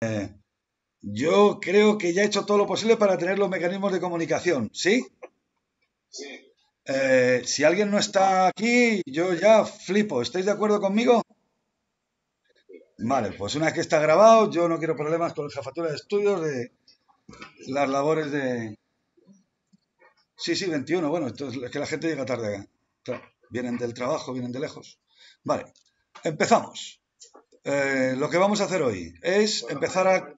Eh, yo creo que ya he hecho todo lo posible para tener los mecanismos de comunicación, ¿sí? Eh, si alguien no está aquí, yo ya flipo. ¿Estáis de acuerdo conmigo? Vale, pues una vez que está grabado, yo no quiero problemas con la jefatura de estudios de las labores de... Sí, sí, 21. Bueno, es que la gente llega tarde acá. vienen del trabajo, vienen de lejos. Vale, empezamos. Eh, lo que vamos a hacer hoy es empezar a...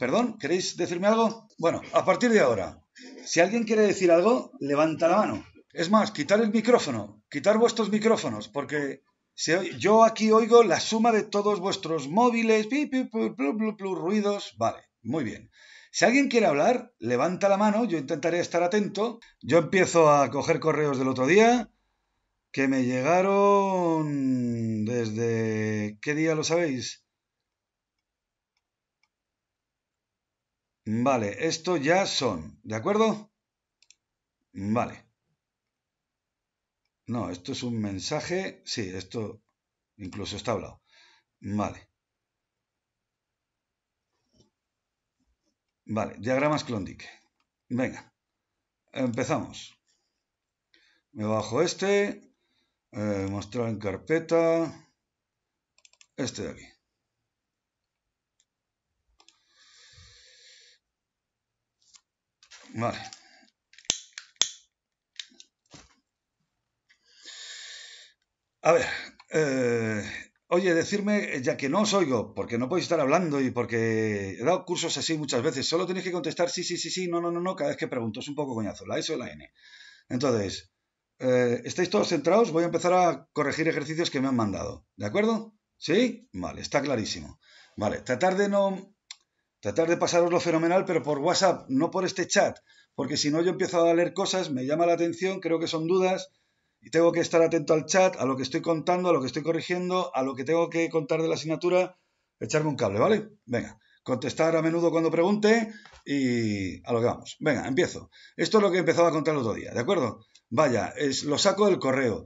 ¿Perdón? ¿Queréis decirme algo? Bueno, a partir de ahora, si alguien quiere decir algo, levanta la mano. Es más, quitar el micrófono, quitar vuestros micrófonos, porque si yo aquí oigo la suma de todos vuestros móviles, ruidos, vale, muy bien. Si alguien quiere hablar, levanta la mano, yo intentaré estar atento. Yo empiezo a coger correos del otro día, que me llegaron desde... ¿Qué día lo sabéis? Vale, esto ya son, ¿de acuerdo? Vale. No, esto es un mensaje, sí, esto incluso está hablado. Vale. Vale, diagramas Klondike. Venga, empezamos. Me bajo este, eh, mostrar en carpeta. Este de aquí. Vale. A ver, eh, oye, decirme, eh, ya que no os oigo, porque no podéis estar hablando y porque he dado cursos así muchas veces, solo tenéis que contestar sí, sí, sí, sí, no, no, no, no, cada vez que pregunto, es un poco coñazo, la S o la N. Entonces, eh, ¿estáis todos centrados? Voy a empezar a corregir ejercicios que me han mandado. ¿De acuerdo? ¿Sí? Vale, está clarísimo. Vale, tratar de no. Tratar de pasaros lo fenomenal, pero por WhatsApp, no por este chat. Porque si no, yo empiezo a leer cosas, me llama la atención, creo que son dudas, y tengo que estar atento al chat, a lo que estoy contando, a lo que estoy corrigiendo, a lo que tengo que contar de la asignatura, echarme un cable, ¿vale? Venga, contestar a menudo cuando pregunte y a lo que vamos. Venga, empiezo. Esto es lo que empezaba a contar el otro día, ¿de acuerdo? Vaya, es, lo saco del correo.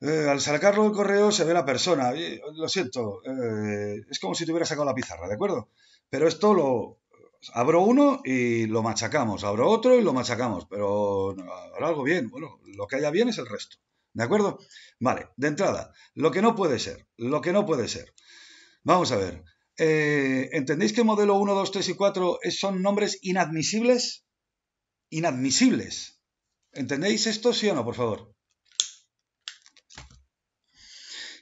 Eh, al sacarlo del correo se ve la persona. lo siento, eh, es como si te hubiera sacado la pizarra, ¿de acuerdo? Pero esto lo abro uno y lo machacamos, abro otro y lo machacamos, pero algo bien. Bueno, lo que haya bien es el resto, ¿de acuerdo? Vale, de entrada, lo que no puede ser, lo que no puede ser. Vamos a ver, eh, ¿entendéis que modelo 1, 2, 3 y 4 son nombres inadmisibles? Inadmisibles. ¿Entendéis esto, sí o no, por favor?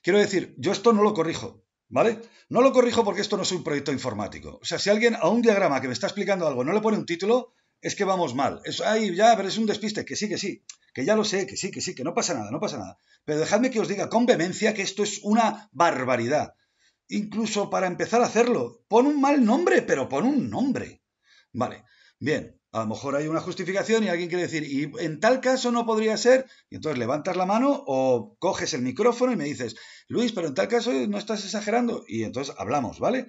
Quiero decir, yo esto no lo corrijo, ¿vale? No lo corrijo porque esto no es un proyecto informático. O sea, si alguien a un diagrama que me está explicando algo no le pone un título, es que vamos mal. Eso ay, ya, pero es un despiste, que sí, que sí, que ya lo sé, que sí, que sí, que no pasa nada, no pasa nada. Pero dejadme que os diga con vehemencia que esto es una barbaridad. Incluso para empezar a hacerlo, pon un mal nombre, pero pon un nombre. Vale, bien. A lo mejor hay una justificación y alguien quiere decir, y en tal caso no podría ser, y entonces levantas la mano o coges el micrófono y me dices, Luis, pero en tal caso no estás exagerando, y entonces hablamos, ¿vale?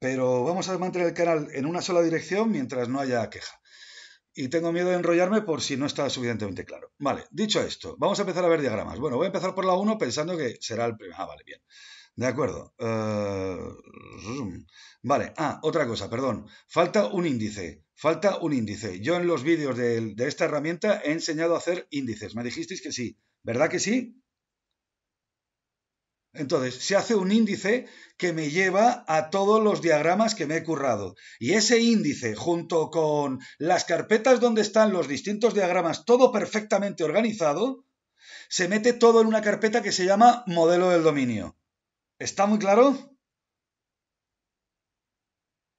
Pero vamos a mantener el canal en una sola dirección mientras no haya queja. Y tengo miedo de enrollarme por si no está suficientemente claro. Vale, dicho esto, vamos a empezar a ver diagramas. Bueno, voy a empezar por la 1 pensando que será el primer. Ah, vale, bien. De acuerdo. Eh, vale, ah, otra cosa, perdón. Falta un índice. Falta un índice. Yo en los vídeos de, esta herramienta he enseñado a hacer índices. Me dijisteis que sí. ¿Verdad que sí? Entonces, se hace un índice que me lleva a todos los diagramas que me he currado. Y ese índice, junto con las carpetas donde están los distintos diagramas, todo perfectamente organizado, se mete todo en una carpeta que se llama modelo del dominio. ¿Está muy claro?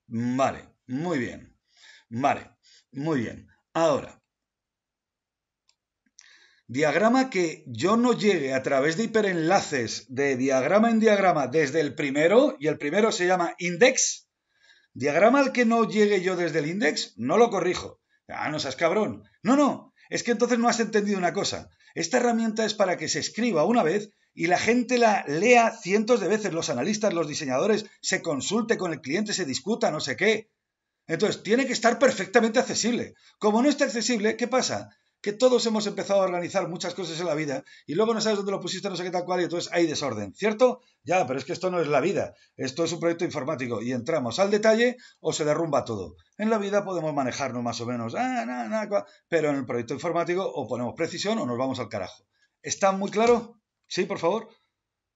Vale, muy bien. Vale, muy bien. Ahora, diagrama que yo no llegue a través de hiperenlaces de diagrama en diagrama desde el primero, y el primero se llama index, diagrama al que no llegue yo desde el index, no lo corrijo. Ah, no seas cabrón. No, no, es que entonces no has entendido una cosa. Esta herramienta es para que se escriba una vez y la gente la lea cientos de veces, los analistas, los diseñadores, se consulte con el cliente, se discuta, no sé qué. Entonces, tiene que estar perfectamente accesible. Como no está accesible, ¿qué pasa? Que todos hemos empezado a organizar muchas cosas en la vida y luego no sabes dónde lo pusiste, no sé qué tal cual, y entonces hay desorden, ¿cierto? Ya, pero es que esto no es la vida, esto es un proyecto informático y entramos al detalle o se derrumba todo. En la vida podemos manejarnos más o menos, ah, pero en el proyecto informático o ponemos precisión o nos vamos al carajo. ¿Está muy claro? Sí, por favor.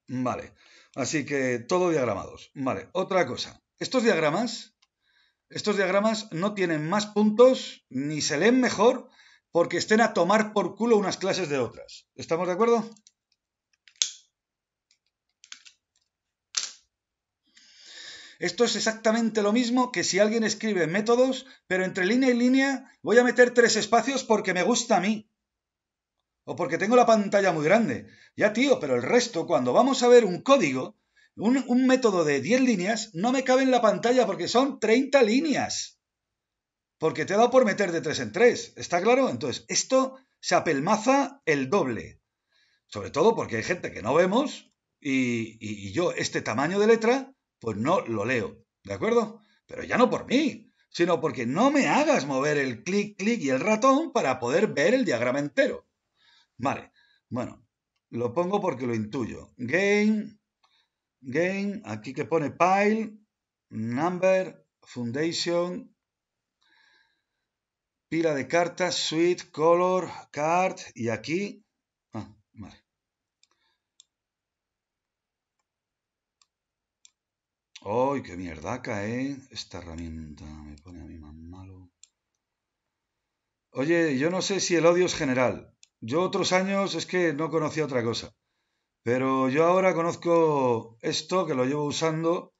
Vale, así que todo diagramados. Vale, otra cosa. Estos diagramas estos diagramas no tienen más puntos ni se leen mejor porque estén a tomar por culo unas clases de otras. ¿Estamos de acuerdo? Esto es exactamente lo mismo que si alguien escribe métodos, pero entre línea y línea voy a meter tres espacios porque me gusta a mí. O porque tengo la pantalla muy grande. Ya, tío, pero el resto, cuando vamos a ver un código, un, método de 10 líneas no me cabe en la pantalla porque son 30 líneas. Porque te he dado por meter de 3 en 3. ¿Está claro? Entonces, esto se apelmaza el doble. Sobre todo porque hay gente que no vemos y, y yo este tamaño de letra, pues no lo leo. ¿De acuerdo? Pero ya no por mí, sino porque no me hagas mover el clic, clic y el ratón para poder ver el diagrama entero. Vale, bueno, lo pongo porque lo intuyo. Game game, aquí que pone pile, number, foundation, pila de cartas, suite, color, card, y aquí, ah, vale. ¡Ay, qué mierda cae eh, Esta herramienta me pone a mí más malo. Oye, yo no sé si el odio es general. Yo otros años es que no conocía otra cosa. Pero yo ahora conozco esto, que lo llevo usando.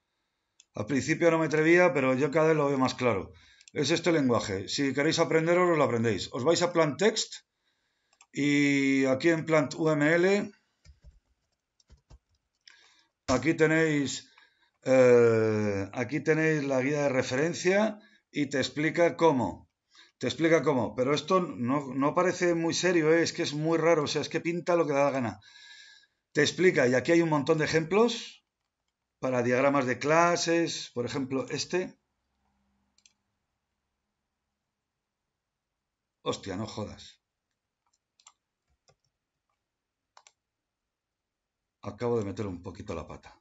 Al principio no me atrevía, pero yo cada vez lo veo más claro. Es este lenguaje. Si queréis aprenderos, lo aprendéis. Os vais a Plant Text y aquí en Plant UML, aquí tenéis, eh, aquí tenéis la guía de referencia y te explica cómo. Te explica cómo. Pero esto no, parece muy serio, ¿eh? es que es muy raro, o sea, es que pinta lo que da la gana. Te explica, y aquí hay un montón de ejemplos para diagramas de clases, por ejemplo, este. Hostia, no jodas. Acabo de meter un poquito la pata.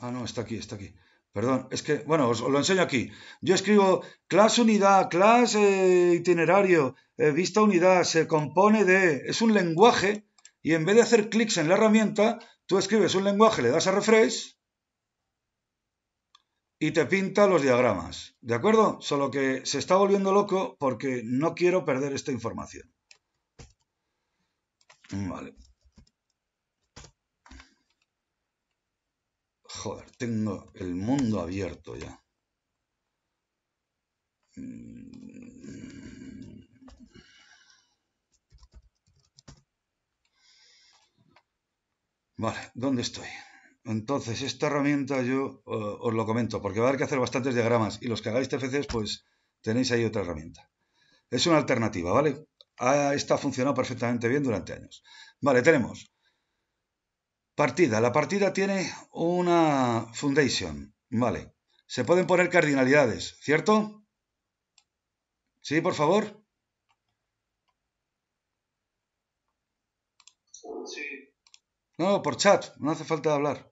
Ah, no, está aquí, está aquí. Perdón, es que, bueno, os, lo enseño aquí. Yo escribo clase unidad, clase itinerario, vista unidad, se compone de... Es un lenguaje y en vez de hacer clics en la herramienta, tú escribes un lenguaje, le das a refresh y te pinta los diagramas. ¿De acuerdo? Solo que se está volviendo loco porque no quiero perder esta información. Vale. Joder, tengo el mundo abierto ya. Mm. Vale, ¿dónde estoy? Entonces, esta herramienta yo eh, os lo comento, porque va a haber que hacer bastantes diagramas y los que hagáis TFCs, pues tenéis ahí otra herramienta. Es una alternativa, ¿vale? Está esta ha funcionado perfectamente bien durante años. Vale, tenemos partida. La partida tiene una foundation, ¿vale? Se pueden poner cardinalidades, ¿cierto? Sí, por favor. No, por chat, no hace falta hablar.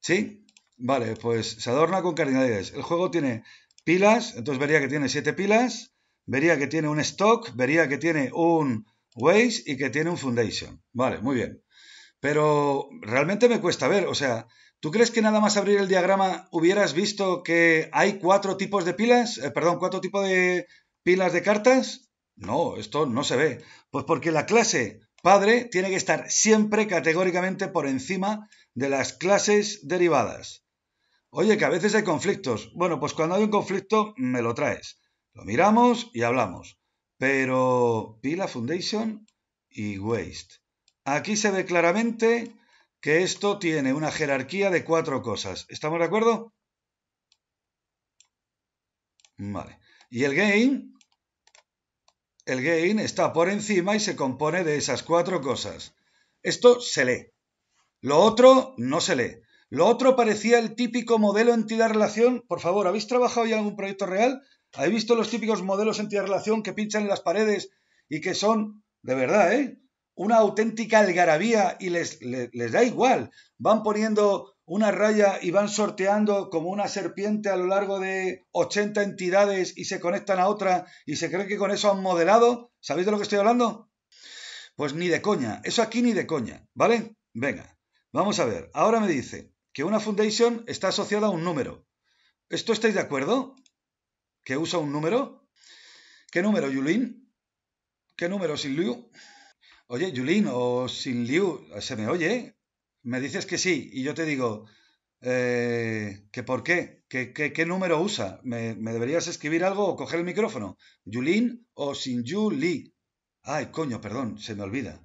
¿Sí? Vale, pues se adorna con cardinalidades. El juego tiene pilas, entonces vería que tiene siete pilas, vería que tiene un stock, vería que tiene un waste y que tiene un foundation. Vale, muy bien. Pero realmente me cuesta ver, o sea, ¿tú crees que nada más abrir el diagrama hubieras visto que hay cuatro tipos de pilas? Eh, perdón, cuatro tipos de pilas de cartas. No, esto no se ve. Pues porque la clase padre tiene que estar siempre categóricamente por encima de las clases derivadas. Oye, que a veces hay conflictos. Bueno, pues cuando hay un conflicto, me lo traes. Lo miramos y hablamos. Pero Pila Foundation y Waste. Aquí se ve claramente que esto tiene una jerarquía de cuatro cosas. ¿Estamos de acuerdo? Vale. Y el game el gain está por encima y se compone de esas cuatro cosas. Esto se lee. Lo otro no se lee. Lo otro parecía el típico modelo entidad-relación. Por favor, ¿habéis trabajado ya en algún proyecto real? ¿Habéis visto los típicos modelos entidad-relación que pinchan en las paredes y que son, de verdad, eh, una auténtica algarabía y les, les da igual? Van poniendo una raya y van sorteando como una serpiente a lo largo de 80 entidades y se conectan a otra y se cree que con eso han modelado. ¿Sabéis de lo que estoy hablando? Pues ni de coña, eso aquí ni de coña, ¿vale? Venga, vamos a ver. Ahora me dice que una foundation está asociada a un número. ¿Esto estáis de acuerdo? ¿Que usa un número? ¿Qué número, Yulin? ¿Qué número, Sin Liu? Oye, Yulin o Sin Liu, se me oye, ¿eh? me dices que sí y yo te digo eh, que por qué, qué número usa, ¿Me, deberías escribir algo o coger el micrófono, Yulin o sin Yuli. Ay, coño, perdón, se me olvida.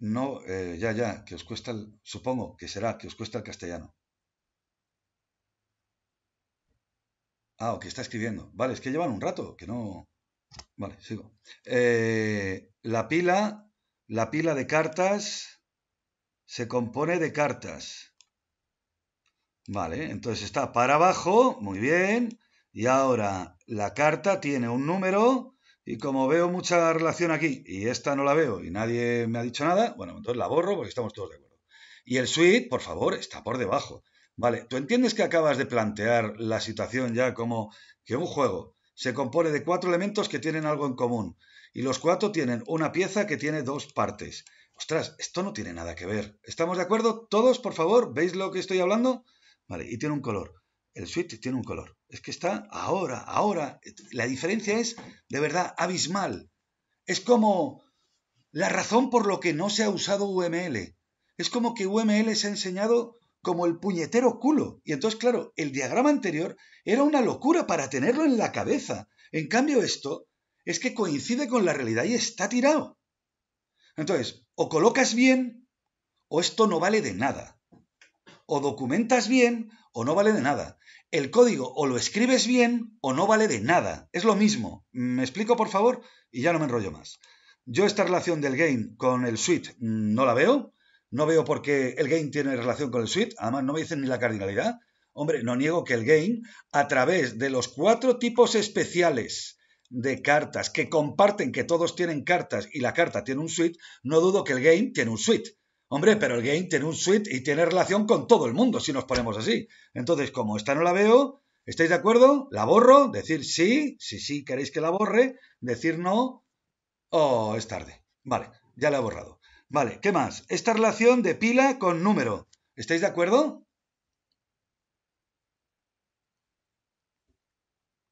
No, eh, ya, ya, que os cuesta el, supongo que será, que os cuesta el castellano. Ah, o que está escribiendo. Vale, es que llevan un rato, que no... Vale, sigo. Eh, la pila, la pila de cartas, se compone de cartas. Vale, entonces está para abajo, muy bien. Y ahora la carta tiene un número y como veo mucha relación aquí y esta no la veo y nadie me ha dicho nada, bueno, entonces la borro porque estamos todos de acuerdo. Y el suite, por favor, está por debajo. Vale, ¿tú entiendes que acabas de plantear la situación ya como que un juego se compone de cuatro elementos que tienen algo en común y los cuatro tienen una pieza que tiene dos partes Ostras, esto no tiene nada que ver. ¿Estamos de acuerdo? Todos, por favor, ¿veis lo que estoy hablando? Vale, y tiene un color. El suite tiene un color. Es que está ahora, ahora. La diferencia es de verdad abismal. Es como la razón por lo que no se ha usado UML. Es como que UML se ha enseñado como el puñetero culo. Y entonces, claro, el diagrama anterior era una locura para tenerlo en la cabeza. En cambio, esto es que coincide con la realidad y está tirado. Entonces, o colocas bien o esto no vale de nada. O documentas bien o no vale de nada. El código o lo escribes bien o no vale de nada. Es lo mismo. Me explico, por favor, y ya no me enrollo más. Yo esta relación del game con el suite mm, no la veo. No veo por qué el game tiene relación con el suite. Además, no me dicen ni la cardinalidad. Hombre, no niego que el game, a través de los cuatro tipos especiales de cartas que comparten, que todos tienen cartas y la carta tiene un suite, no dudo que el game tiene un suite. Hombre, pero el game tiene un suite y tiene relación con todo el mundo, si nos ponemos así. Entonces, como esta no la veo, ¿estáis de acuerdo? La borro, decir sí, si sí queréis que la borre, decir no, oh, es tarde. Vale, ya la he borrado. Vale, ¿qué más? Esta relación de pila con número. ¿Estáis de acuerdo?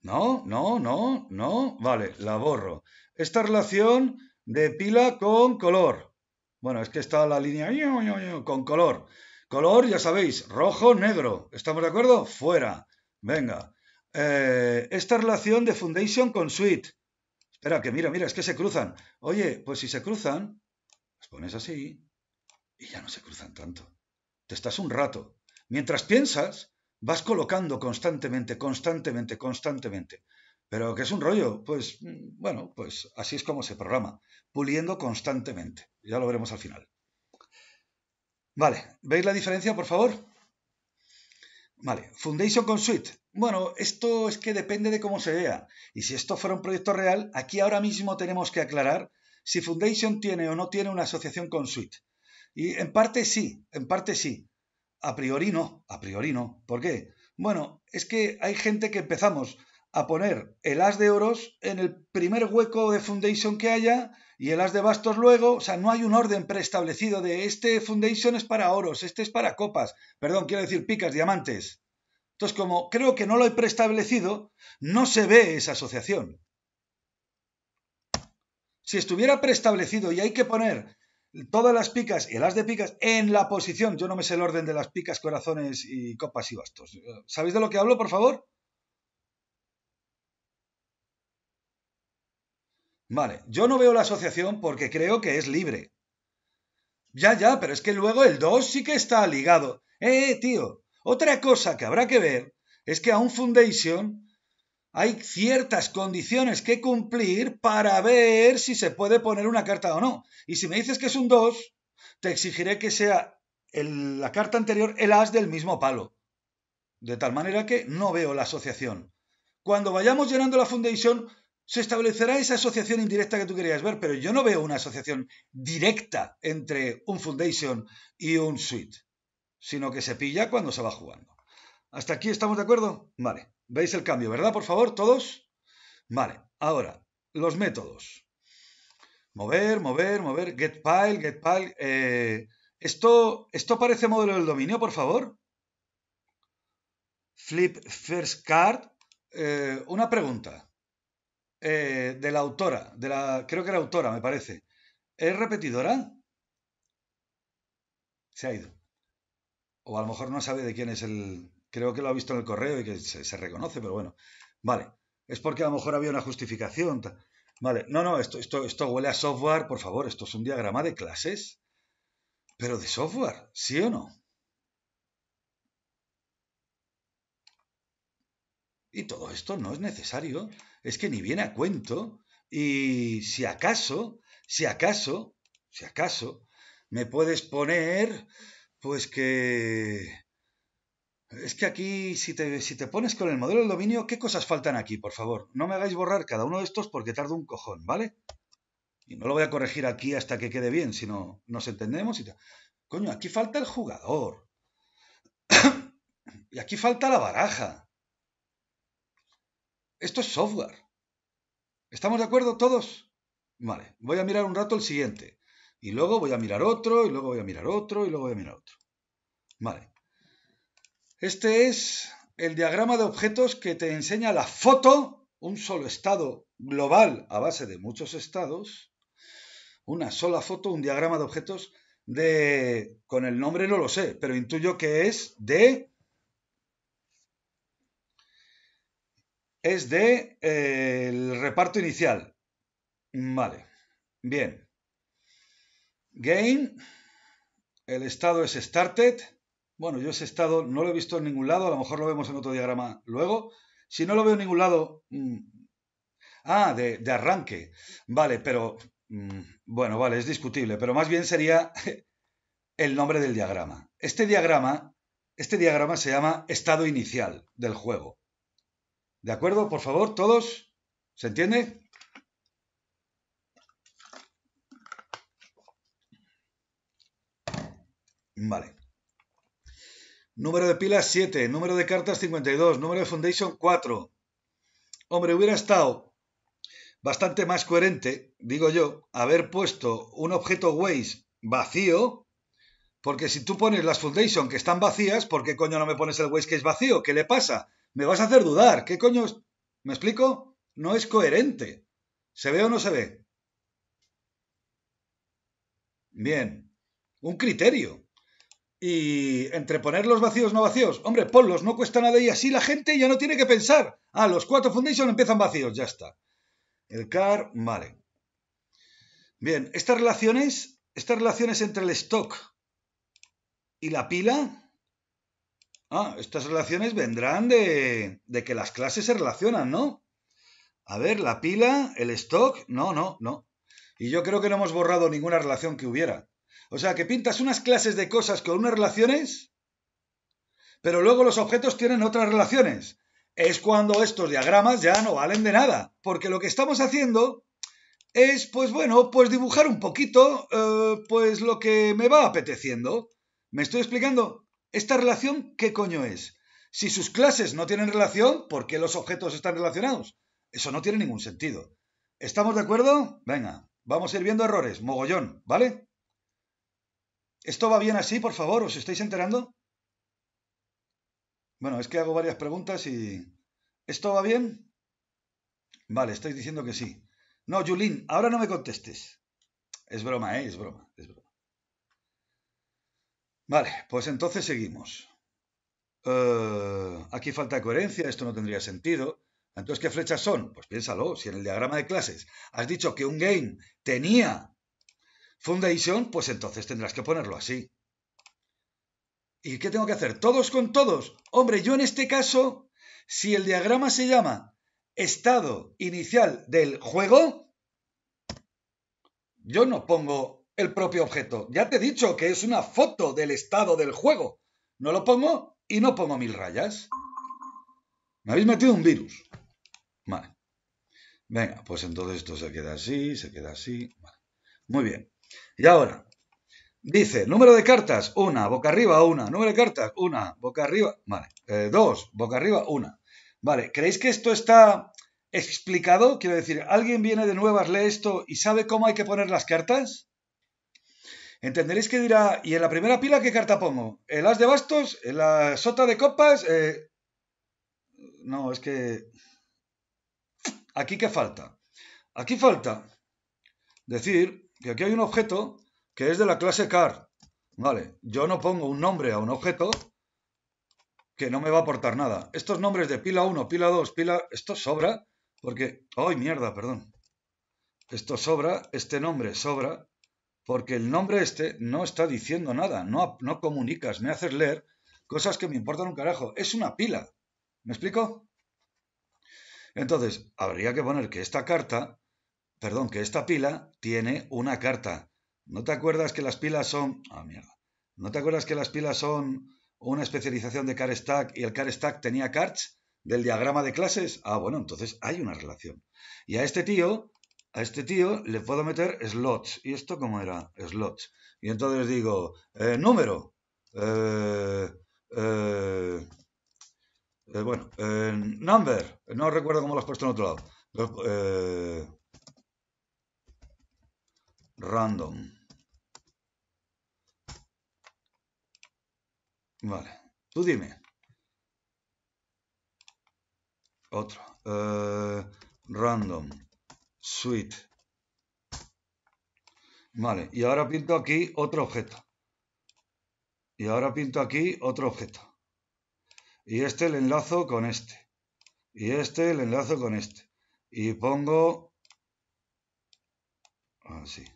No, no, no, no. Vale, la borro. Esta relación de pila con color. Bueno, es que está la línea con color. Color, ya sabéis, rojo, negro. ¿Estamos de acuerdo? Fuera. Venga. Eh, esta relación de Foundation con Suite. Espera, que mira, mira, es que se cruzan. Oye, pues si se cruzan, las pones así y ya no se cruzan tanto. Te estás un rato. Mientras piensas, vas colocando constantemente, constantemente, constantemente. Pero que es un rollo, pues bueno, pues así es como se programa, puliendo constantemente. Ya lo veremos al final. Vale, ¿veis la diferencia, por favor? Vale, Foundation con Suite. Bueno, esto es que depende de cómo se vea. Y si esto fuera un proyecto real, aquí ahora mismo tenemos que aclarar si Foundation tiene o no tiene una asociación con Suite. Y en parte sí, en parte sí. A priori no, a priori no. ¿Por qué? Bueno, es que hay gente que empezamos a poner el as de oros en el primer hueco de foundation que haya y el as de bastos luego, o sea, no hay un orden preestablecido de este foundation es para oros, este es para copas, perdón, quiero decir picas, diamantes. Entonces, como creo que no lo he preestablecido, no se ve esa asociación. Si estuviera preestablecido y hay que poner todas las picas y el as de picas en la posición. Yo no me sé el orden de las picas, corazones y copas y bastos. ¿Sabéis de lo que hablo, por favor? Vale, yo no veo la asociación porque creo que es libre. Ya, ya, pero es que luego el 2 sí que está ligado. Eh, tío, otra cosa que habrá que ver es que a un foundation hay ciertas condiciones que cumplir para ver si se puede poner una carta o no. Y si me dices que es un 2, te exigiré que sea la carta anterior el as del mismo palo. De tal manera que no veo la asociación. Cuando vayamos llenando la foundation, se establecerá esa asociación indirecta que tú querías ver, pero yo no veo una asociación directa entre un foundation y un suite, sino que se pilla cuando se va jugando. ¿Hasta aquí estamos de acuerdo? Vale. Veis el cambio, ¿verdad? Por favor, todos. Vale, ahora, los métodos. Mover, mover, mover, get pile, get pile. Eh, ¿esto, ¿Esto parece modelo del dominio, por favor? Flip first card. Eh, una pregunta eh, de la autora, de la, creo que era autora, me parece. ¿Es repetidora? Se ha ido. O a lo mejor no sabe de quién es el, creo que lo ha visto en el correo y que se, reconoce, pero bueno, vale, es porque a lo mejor había una justificación. Vale, no, no, esto, esto, esto huele a software, por favor, esto es un diagrama de clases, pero de software, ¿sí o no? Y todo esto no es necesario, es que ni viene a cuento, y si acaso, si acaso, si acaso, me puedes poner, pues que es que aquí, si te, si te pones con el modelo del dominio, ¿qué cosas faltan aquí, por favor? No me hagáis borrar cada uno de estos porque tardo un cojón, ¿vale? Y no lo voy a corregir aquí hasta que quede bien, si no nos entendemos y Coño, aquí falta el jugador. y aquí falta la baraja. Esto es software. ¿Estamos de acuerdo todos? Vale, voy a mirar un rato el siguiente. Y luego voy a mirar otro, y luego voy a mirar otro, y luego voy a mirar otro. Vale. Este es el diagrama de objetos que te enseña la foto, un solo estado global a base de muchos estados, una sola foto, un diagrama de objetos de, con el nombre no lo sé, pero intuyo que es de, es de eh, el reparto inicial. Vale, bien. Game, el estado es started, bueno, yo ese estado no lo he visto en ningún lado, a lo mejor lo vemos en otro diagrama luego. Si no lo veo en ningún lado... Mm. ah, de, arranque. Vale, pero... Mm, bueno, vale, es discutible, pero más bien sería el nombre del diagrama. Este diagrama, este diagrama se llama estado inicial del juego. ¿De acuerdo? Por favor, todos. ¿Se entiende? Vale. Número de pilas 7, número de cartas 52, número de foundation 4. Hombre, hubiera estado bastante más coherente, digo yo, haber puesto un objeto Waze vacío, porque si tú pones las foundation que están vacías, ¿por qué coño no me pones el Waze que es vacío? ¿Qué le pasa? Me vas a hacer dudar, ¿qué coño? ¿Me explico? No es coherente. ¿Se ve o no se ve? Bien. Un criterio. Y entre poner los vacíos no vacíos, hombre, ponlos, no cuesta nada y así la gente ya no tiene que pensar. Ah, los cuatro Foundation empiezan vacíos, ya está. El CAR, vale. Bien, estas relaciones, estas relaciones entre el stock y la pila, ah, estas relaciones vendrán de que las clases se relacionan, ¿no? A ver, la pila, el stock, no, no, no. Y yo creo que no hemos borrado ninguna relación que hubiera. O sea, que pintas unas clases de cosas con unas relaciones, pero luego los objetos tienen otras relaciones. Es cuando estos diagramas ya no valen de nada, porque lo que estamos haciendo es, pues bueno, pues dibujar un poquito, eh, pues lo que me va apeteciendo. ¿Me estoy explicando? ¿Esta relación qué coño es? Si sus clases no tienen relación, ¿por qué los objetos están relacionados? Eso no tiene ningún sentido. ¿Estamos de acuerdo? Venga, vamos a ir viendo errores, mogollón, ¿vale? ¿Esto va bien así, por favor? ¿Os estáis enterando? Bueno, es que hago varias preguntas y... ¿Esto va bien? Vale, estáis diciendo que sí. No, Julín, ahora no me contestes. Es broma, ¿eh? Es broma, es broma. Vale, pues entonces seguimos. Eh, aquí falta coherencia, esto no tendría sentido. Entonces, ¿qué flechas son? Pues piénsalo, si en el diagrama de clases has dicho que un game tenía Fundación, pues entonces tendrás que ponerlo así. ¿Y qué tengo que hacer? ¿Todos con todos? Hombre, yo en este caso, si el diagrama se llama estado inicial del juego, yo no pongo el propio objeto. Ya te he dicho que es una foto del estado del juego. No lo pongo y no pongo mil rayas. Me habéis metido un virus. Vale. Venga, pues entonces esto se queda así, se queda así. Muy bien. Y ahora, dice, número de cartas, una, boca arriba, una, número de cartas, una, boca arriba, vale, eh, dos, boca arriba, una. Vale, ¿creéis que esto está explicado? Quiero decir, ¿alguien viene de nuevas, lee esto y sabe cómo hay que poner las cartas? Entenderéis que dirá, ¿y en la primera pila qué carta pongo? ¿El as de bastos? ¿La sota de copas? Eh, no, es que... ¿Aquí qué falta? Aquí falta decir que aquí hay un objeto que es de la clase car. Vale, yo no pongo un nombre a un objeto que no me va a aportar nada. Estos nombres de pila 1, pila 2, pila... Esto sobra porque... ¡Ay, mierda, perdón! Esto sobra, este nombre sobra, porque el nombre este no está diciendo nada, no, no comunicas, me haces leer cosas que me importan un carajo. Es una pila. ¿Me explico? Entonces, habría que poner que esta carta perdón, que esta pila tiene una carta. ¿No te acuerdas que las pilas son... Ah, mierda. ¿No te acuerdas que las pilas son una especialización de car stack y el car stack tenía cards del diagrama de clases? Ah, bueno, entonces hay una relación. Y a este tío, a este tío le puedo meter slots. ¿Y esto cómo era? Slots. Y entonces digo, eh, número. Eh, eh, bueno, number. No recuerdo cómo lo has puesto en otro lado random. Vale, tú dime. Otro. Eh, random. Suite. Vale, y ahora pinto aquí otro objeto. Y ahora pinto aquí otro objeto. Y este el enlazo con este. Y este el enlazo con este. Y pongo así.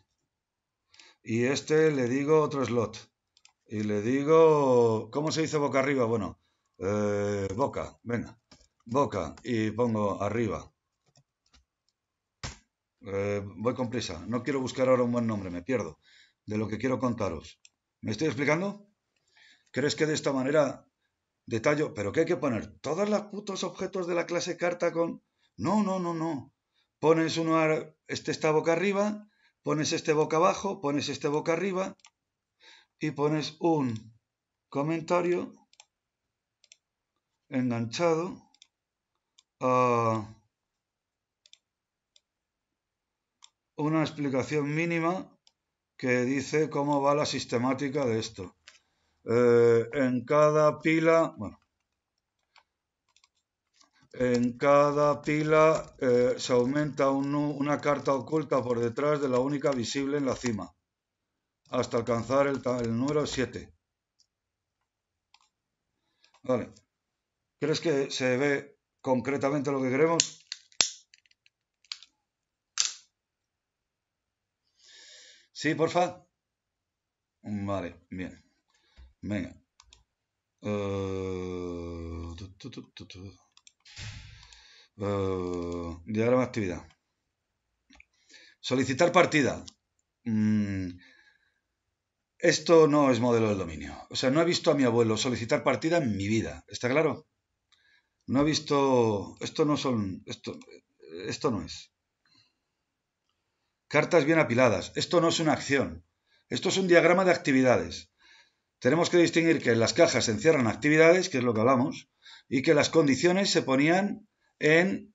Y este le digo otro slot. Y le digo, ¿cómo se dice boca arriba? Bueno, eh, boca, venga, boca. Y pongo arriba. Eh, voy con prisa. No quiero buscar ahora un buen nombre, me pierdo de lo que quiero contaros. ¿Me estoy explicando? ¿Crees que de esta manera detallo? ¿Pero qué hay que poner? ¿Todos los putos objetos de la clase carta con...? No, no, no, no. Pones uno... Este está boca arriba pones este boca abajo, pones este boca arriba y pones un comentario enganchado a una explicación mínima que dice cómo va la sistemática de esto. Eh, en cada pila, bueno, en cada pila eh, se aumenta una carta oculta por detrás de la única visible en la cima, hasta alcanzar el, número 7. Vale. ¿Crees que se ve concretamente lo que queremos? ¿Sí, porfa? Vale, bien. Venga. Eh, diagrama eh, de actividad. Solicitar partida. Mm, esto no es modelo de dominio. O sea, no he visto a mi abuelo solicitar partida en mi vida. ¿Está claro? No he visto. Esto no son. Esto, no es. Cartas bien apiladas. Esto no es una acción. Esto es un diagrama de actividades. Tenemos que distinguir que en las cajas se encierran actividades, que es lo que hablamos, y que las condiciones se ponían en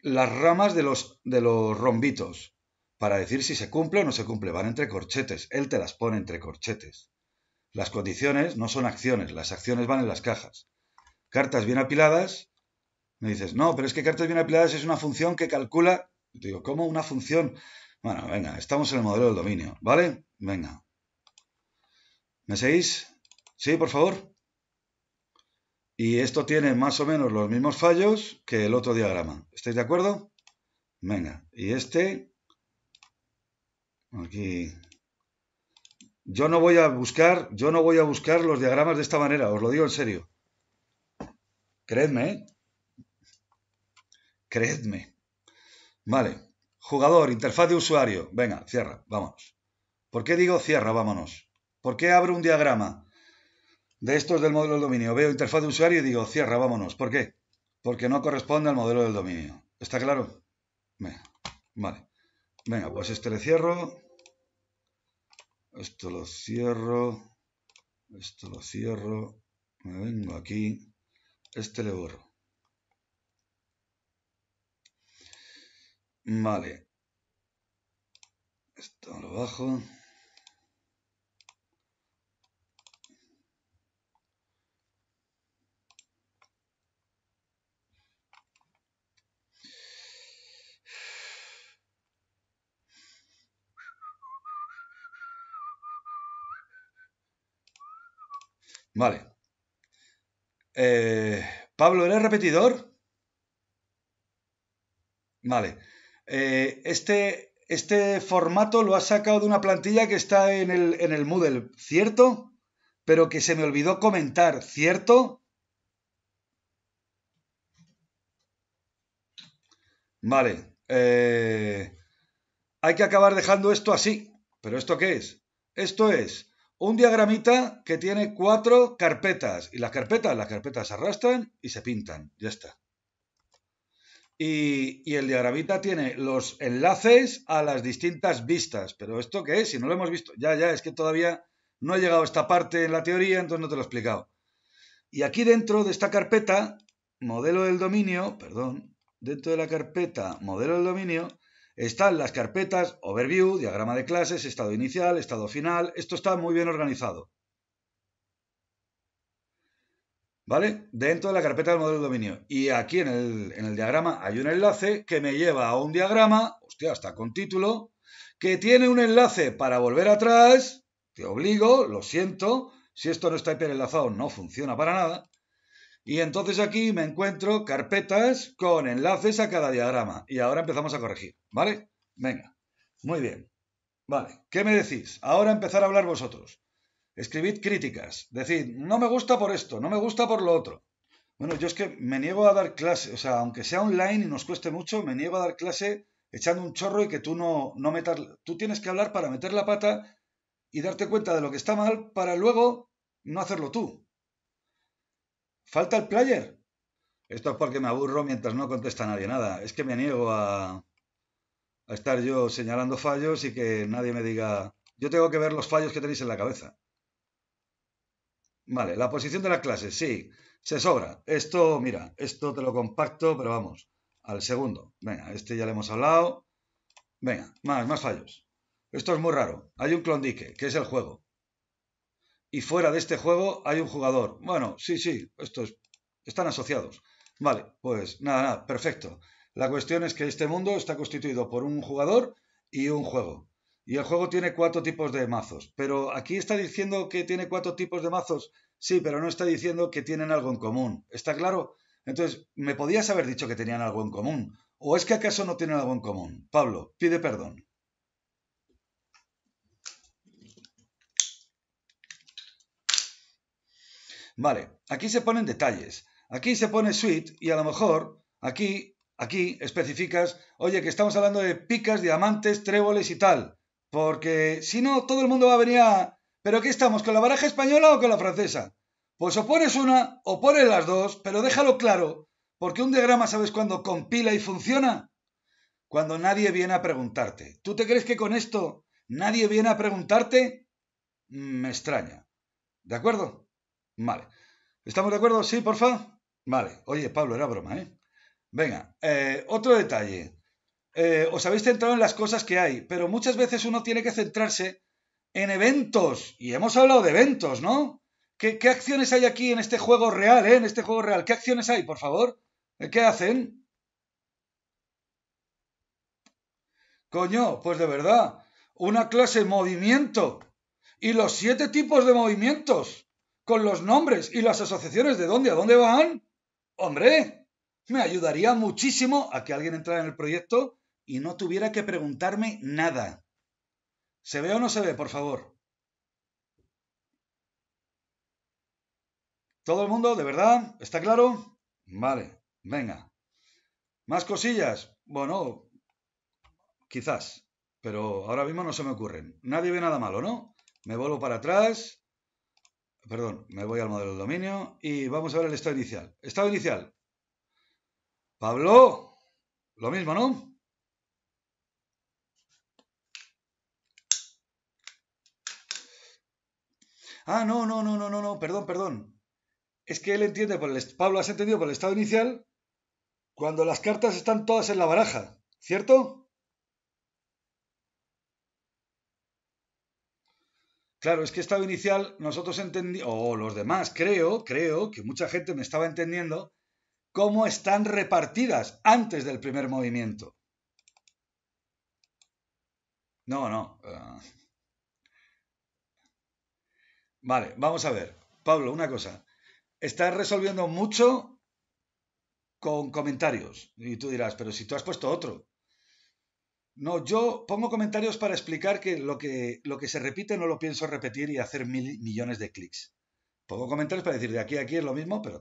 las ramas de los, de los rombitos para decir si se cumple o no se cumple. Van entre corchetes. Él te las pone entre corchetes. Las condiciones no son acciones. Las acciones van en las cajas. Cartas bien apiladas. Me dices, no, pero es que cartas bien apiladas es una función que calcula. Te digo, ¿cómo una función? Bueno, venga, estamos en el modelo del dominio, ¿vale? Venga. ¿Me seguís? Sí, por favor. Y esto tiene más o menos los mismos fallos que el otro diagrama. ¿Estáis de acuerdo? Venga, y este... Aquí... Yo no voy a buscar, yo no voy a buscar los diagramas de esta manera, os lo digo en serio. Creedme, ¿eh? Creedme. Vale. Jugador, interfaz de usuario. Venga, cierra, vámonos. ¿Por qué digo cierra, vámonos? ¿Por qué abro un diagrama? de estos del modelo del dominio veo interfaz de usuario y digo, cierra, vámonos. ¿Por qué? Porque no corresponde al modelo del dominio. ¿Está claro? Venga, vale. Venga, pues este le cierro. Esto lo cierro. Esto lo cierro. Me vengo aquí. Este le borro. Vale. Esto lo bajo. Vale. Eh, Pablo, ¿eres repetidor? Vale. Eh, este, este, formato lo has sacado de una plantilla que está en el, Moodle, ¿cierto? Pero que se me olvidó comentar, ¿cierto? Vale. Eh, hay que acabar dejando esto así. ¿Pero esto qué es? Esto es un diagramita que tiene cuatro carpetas. Y las carpetas, las carpetas se arrastran y se pintan. Ya está. Y, el diagramita tiene los enlaces a las distintas vistas. Pero ¿esto qué es? Si no lo hemos visto. Ya, ya, es que todavía no he llegado a esta parte en la teoría, entonces no te lo he explicado. Y aquí dentro de esta carpeta, modelo del dominio, perdón, dentro de la carpeta modelo del dominio, están las carpetas Overview, diagrama de clases, estado inicial, estado final. Esto está muy bien organizado. ¿Vale? Dentro de la carpeta del modelo de dominio. Y aquí en el, diagrama hay un enlace que me lleva a un diagrama, hostia, está con título, que tiene un enlace para volver atrás. Te obligo, lo siento. Si esto no está hiperenlazado, no funciona para nada. Y entonces aquí me encuentro carpetas con enlaces a cada diagrama. Y ahora empezamos a corregir, ¿vale? Venga, muy bien. Vale, ¿qué me decís? Ahora empezar a hablar vosotros. Escribid críticas. Decid, no me gusta por esto, no me gusta por lo otro. Bueno, yo es que me niego a dar clase, o sea, aunque sea online y nos cueste mucho, me niego a dar clase echando un chorro y que tú no, no metas... Tú tienes que hablar para meter la pata y darte cuenta de lo que está mal para luego no hacerlo tú. ¿Falta el player? Esto es porque me aburro mientras no contesta nadie nada. Es que me niego a, estar yo señalando fallos y que nadie me diga, yo tengo que ver los fallos que tenéis en la cabeza. Vale, la posición de las clases, sí, se sobra. Esto, mira, esto te lo compacto, pero vamos, al segundo. Venga, este ya le hemos hablado. Venga, más, más fallos. Esto es muy raro. Hay un clondique, que es el juego y fuera de este juego hay un jugador. Bueno, sí, sí, estos están asociados. Vale, pues nada, nada, perfecto. La cuestión es que este mundo está constituido por un jugador y un juego. Y el juego tiene cuatro tipos de mazos. Pero aquí está diciendo que tiene cuatro tipos de mazos. Sí, pero no está diciendo que tienen algo en común. ¿Está claro? Entonces, me podías haber dicho que tenían algo en común. ¿O es que acaso no tienen algo en común? Pablo, pide perdón. Vale, aquí se ponen detalles. Aquí se pone suite y a lo mejor aquí, aquí especificas, oye, que estamos hablando de picas, diamantes, tréboles y tal. Porque si no, todo el mundo va a venir a... ¿Pero qué estamos? ¿Con la baraja española o con la francesa? Pues o pones una o pones las dos, pero déjalo claro, porque un diagrama sabes cuándo compila y funciona. Cuando nadie viene a preguntarte. ¿Tú te crees que con esto nadie viene a preguntarte? Mm, me extraña. ¿De acuerdo? Vale. ¿Estamos de acuerdo? Sí, porfa. Vale. Oye, Pablo, era broma, ¿eh? Venga, eh, otro detalle. Eh, os habéis centrado en las cosas que hay, pero muchas veces uno tiene que centrarse en eventos. Y hemos hablado de eventos, ¿no? ¿Qué, qué acciones hay aquí en este juego real, eh? En este juego real. ¿Qué acciones hay, por favor? Eh, ¿Qué hacen? Coño, pues de verdad, una clase movimiento. Y los siete tipos de movimientos con los nombres y las asociaciones de dónde a dónde van, hombre, me ayudaría muchísimo a que alguien entrara en el proyecto y no tuviera que preguntarme nada. ¿Se ve o no se ve, por favor? ¿Todo el mundo, de verdad? ¿Está claro? Vale, venga. ¿Más cosillas? Bueno, quizás, pero ahora mismo no se me ocurren. Nadie ve nada malo, ¿no? Me vuelvo para atrás perdón, me voy al modelo de dominio y vamos a ver el estado inicial. Estado inicial. Pablo, lo mismo, ¿no? Ah, no, no, no, no, no, no, perdón, perdón. Es que él entiende, por el, Pablo has entendido por el estado inicial cuando las cartas están todas en la baraja, ¿cierto? Claro, es que estado inicial nosotros entendíamos, o los demás, creo, creo que mucha gente me estaba entendiendo cómo están repartidas antes del primer movimiento. No, no. Ah. Vale, vamos a ver. Pablo, una cosa. Estás resolviendo mucho con comentarios. Y tú dirás, pero si tú has puesto otro. No, yo pongo comentarios para explicar que lo que, lo que se repite no lo pienso repetir y hacer mil millones de clics. Pongo comentarios para decir de aquí a aquí es lo mismo, pero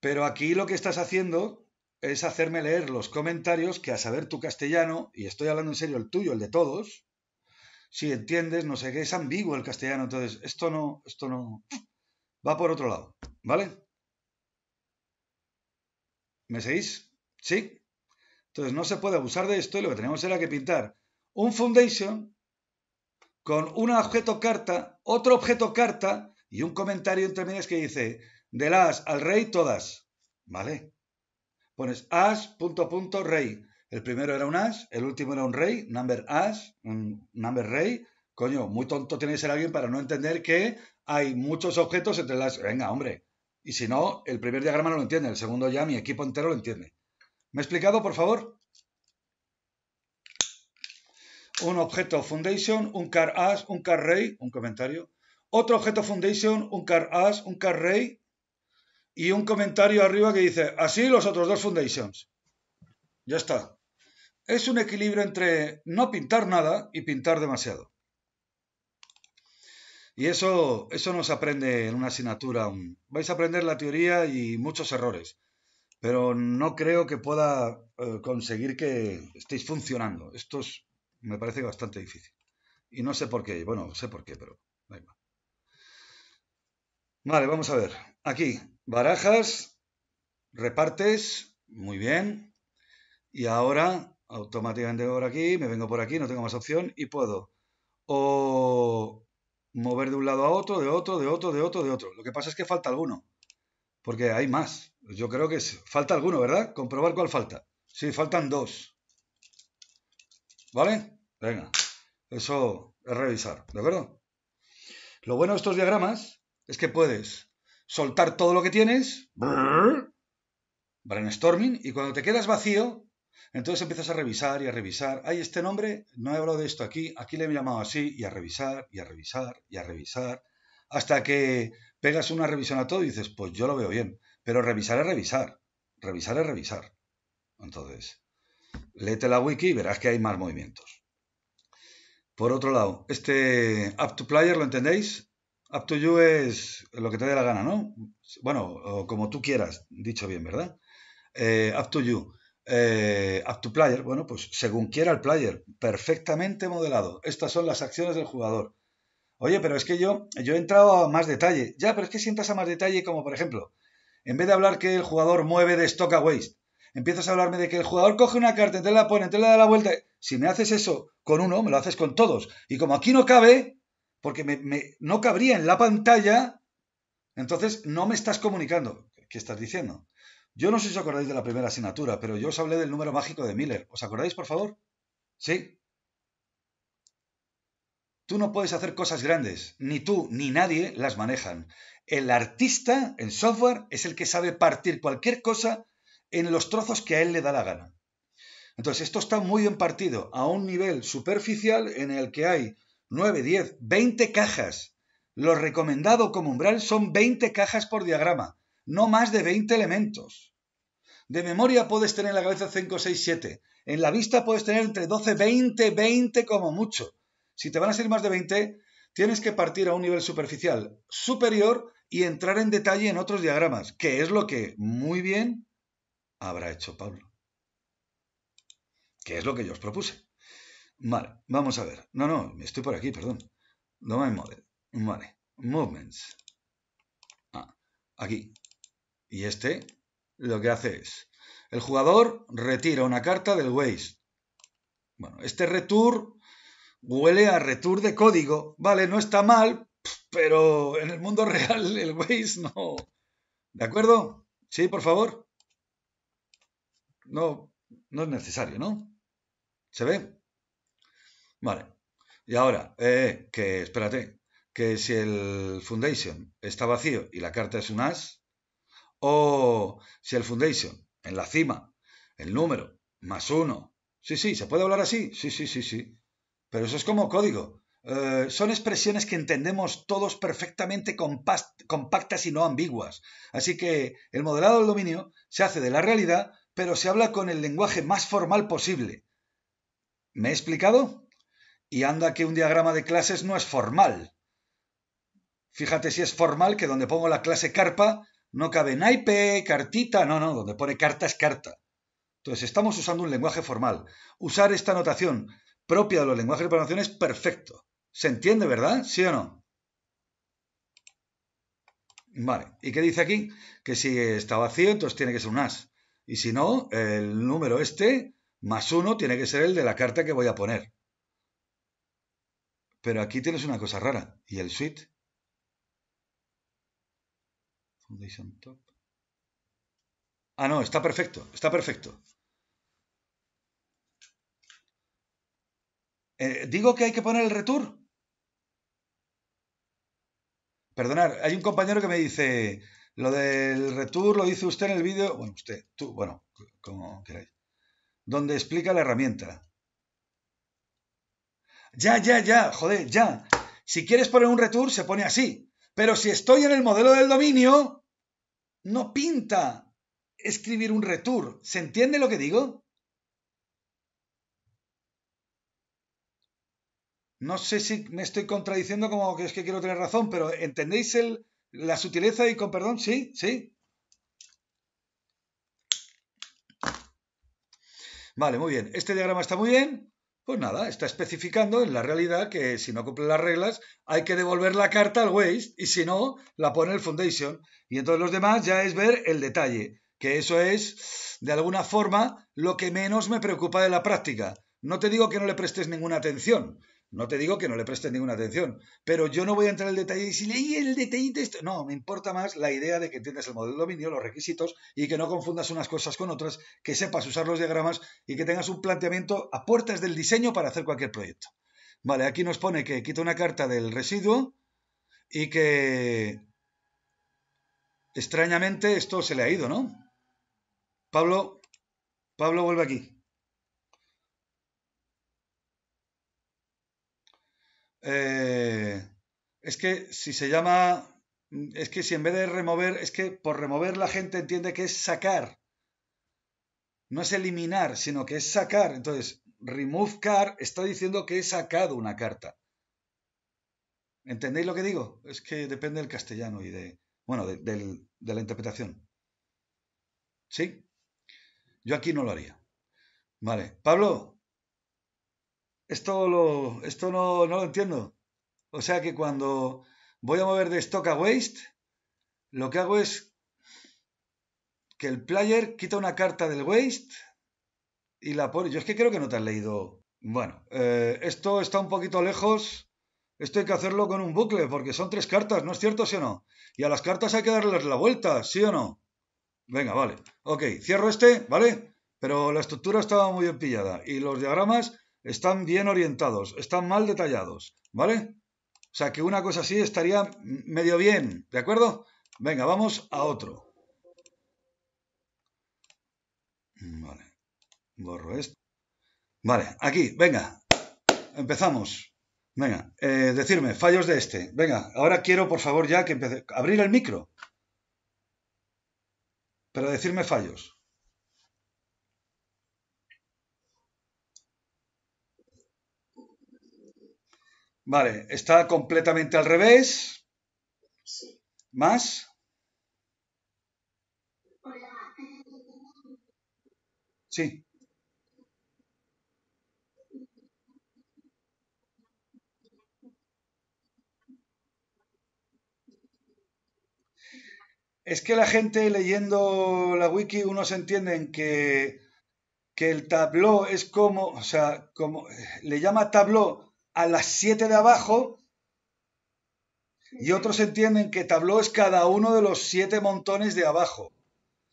Pero aquí lo que estás haciendo es hacerme leer los comentarios que a saber tu castellano, y estoy hablando en serio el tuyo, el de todos, si entiendes, no sé qué, es ambiguo el castellano, entonces esto no, esto no, va por otro lado, ¿vale? ¿Me seguís? ¿Sí? Entonces no se puede abusar de esto y lo que tenemos era que pintar un foundation con un objeto carta, otro objeto carta y un comentario entre medias que dice de las al rey todas. ¿Vale? Pones as, punto, punto, rey. El primero era un as, el último era un rey, number as, un number rey. Coño, muy tonto tiene que ser alguien para no entender que hay muchos objetos entre las... Venga, hombre. Y si no, el primer diagrama no lo entiende, el segundo ya mi equipo entero lo entiende. ¿Me he explicado, por favor? Un objeto foundation, un car as, un car ray, un comentario. Otro objeto foundation, un car as, un car ray y un comentario arriba que dice, así los otros dos foundations. Ya está. Es un equilibrio entre no pintar nada y pintar demasiado. Y eso, eso nos aprende en una asignatura. Vais a aprender la teoría y muchos errores pero no creo que pueda eh, conseguir que estéis funcionando. Esto me parece bastante difícil. Y no sé por qué, bueno, sé por qué, pero Vale, vamos a ver. Aquí, barajas, repartes, muy bien. Y ahora, automáticamente por aquí, me vengo por aquí, no tengo más opción y puedo o mover de un lado a otro, de otro, de otro, de otro, de otro. Lo que pasa es que falta alguno, porque hay más. Pues yo creo que es, falta alguno, ¿verdad? Comprobar cuál falta. Sí, faltan dos. ¿Vale? Venga, eso es revisar, ¿de acuerdo? Lo bueno de estos diagramas es que puedes soltar todo lo que tienes, brainstorming, y cuando te quedas vacío, entonces empiezas a revisar y a revisar. Hay este nombre, no he hablado de esto aquí, aquí le he llamado así, y a revisar, y a revisar, y a revisar, hasta que pegas una revisión a todo y dices, pues yo lo veo bien. Pero revisar es revisar. Revisar es revisar. Entonces, léete la wiki y verás que hay más movimientos. Por otro lado, este up to player, ¿lo entendéis? Up to you es lo que te dé la gana, ¿no? Bueno, como tú quieras, dicho bien, ¿verdad? Eh, up to you. Eh, up to player, bueno, pues según quiera el player, perfectamente modelado. Estas son las acciones del jugador. Oye, pero es que yo, yo he entrado a más detalle. Ya, pero es que si a más detalle, como por ejemplo, en vez de hablar que el jugador mueve de stock a waste, empiezas a hablarme de que el jugador coge una carta, entonces la pone, te la da la vuelta. Si me haces eso con uno, me lo haces con todos. Y como aquí no cabe, porque no cabría en la pantalla, entonces no me estás comunicando. ¿Qué estás diciendo? Yo no sé si os acordáis de la primera asignatura, pero yo os hablé del número mágico de Miller. ¿Os acordáis, por favor? ¿Sí? Tú no puedes hacer cosas grandes, ni tú ni nadie las manejan. El artista en software es el que sabe partir cualquier cosa en los trozos que a él le da la gana. Entonces, esto está muy bien partido a un nivel superficial en el que hay 9, 10, 20 cajas. Lo recomendado como umbral son 20 cajas por diagrama, no más de 20 elementos. De memoria puedes tener en la cabeza 5, 6, 7. En la vista puedes tener entre 12, 20, 20 como mucho. Si te van a salir más de 20, tienes que partir a un nivel superficial superior y entrar en detalle en otros diagramas, que es lo que muy bien habrá hecho Pablo. Que es lo que yo os propuse. Vale, vamos a ver. No, no, me estoy por aquí, perdón. Domain model. Vale. Movements. Ah, aquí. Y este lo que hace es, el jugador retira una carta del waste Bueno, este retour huele a return de código. Vale, no está mal, pero en el mundo real el Waze no. ¿De acuerdo? Sí, por favor. No, no es necesario, ¿no? ¿Se ve? Vale. Y ahora, eh, que espérate, que si el Foundation está vacío y la carta es un as, o si el Foundation en la cima, el número, más uno. Sí, sí, se puede hablar así. Sí, sí, sí, sí. Pero eso es como código. Eh, son expresiones que entendemos todos perfectamente compactas y no ambiguas. Así que el modelado del dominio se hace de la realidad, pero se habla con el lenguaje más formal posible. ¿Me he explicado? Y anda que un diagrama de clases no es formal. Fíjate si es formal que donde pongo la clase carpa no cabe naipe, cartita, no, no, donde pone carta es carta. Entonces estamos usando un lenguaje formal. Usar esta notación propia de los lenguajes de programación es perfecto. ¿Se entiende, verdad? ¿Sí o no? Vale, ¿y qué dice aquí? Que si está vacío, entonces tiene que ser un as. Y si no, el número este más uno tiene que ser el de la carta que voy a poner. Pero aquí tienes una cosa rara. ¿Y el suite? Ah, no, está perfecto, está perfecto. Eh, ¿Digo que hay que poner el Return. Perdonar, hay un compañero que me dice, lo del retour lo dice usted en el vídeo, bueno, usted, tú, bueno, como queráis, donde explica la herramienta. Ya, ya, ya, joder, ya. Si quieres poner un retour, se pone así. Pero si estoy en el modelo del dominio, no pinta escribir un retour. ¿Se entiende lo que digo? no sé si me estoy contradiciendo como que es que quiero tener razón, pero ¿entendéis el, la sutileza y con perdón? Sí, sí. Vale, muy bien. Este diagrama está muy bien. Pues nada, está especificando en la realidad que si no cumple las reglas hay que devolver la carta al Waste y si no, la pone el Foundation. Y entonces los demás ya es ver el detalle, que eso es, de alguna forma, lo que menos me preocupa de la práctica. No te digo que no le prestes ninguna atención, no te digo que no le prestes ninguna atención, pero yo no voy a entrar en el detalle y si leí el de esto. No, me importa más la idea de que entiendas el modelo dominio, los requisitos y que no confundas unas cosas con otras, que sepas usar los diagramas y que tengas un planteamiento a puertas del diseño para hacer cualquier proyecto. Vale, aquí nos pone que quita una carta del residuo y que extrañamente esto se le ha ido, ¿no? Pablo, Pablo vuelve aquí. Eh, es que si se llama. Es que si en vez de remover, es que por remover la gente entiende que es sacar. No es eliminar, sino que es sacar. Entonces, remove car está diciendo que he sacado una carta. ¿Entendéis lo que digo? Es que depende del castellano y de. Bueno, de la interpretación. ¿Sí? Yo aquí no lo haría. Vale. Pablo, esto, lo, esto no, lo entiendo. O sea que cuando voy a mover de stock a waste, lo que hago es que el player quita una carta del waste y la pone. Yo es que creo que no te has leído. Bueno, eh, esto está un poquito lejos. Esto hay que hacerlo con un bucle, porque son tres cartas, ¿no es cierto, sí o no? Y a las cartas hay que darles la vuelta, ¿sí o no? Venga, vale. Ok, cierro este, ¿vale? Pero la estructura estaba muy bien pillada. Y los diagramas están bien orientados, están mal detallados, ¿vale? O sea que una cosa así estaría medio bien, ¿de acuerdo? Venga, vamos a otro. Vale, borro esto. Vale, aquí, venga, empezamos. Venga, eh, decirme, fallos de este. Venga, ahora quiero, por favor, ya que empecé. Abrir el micro. Para decirme fallos. Vale, está completamente al revés. Sí. ¿Más? Sí. Es que la gente leyendo la wiki, unos entienden que, que el tabló es como, o sea, como le llama tabló a las siete de abajo y otros entienden que tabló es cada uno de los siete montones de abajo.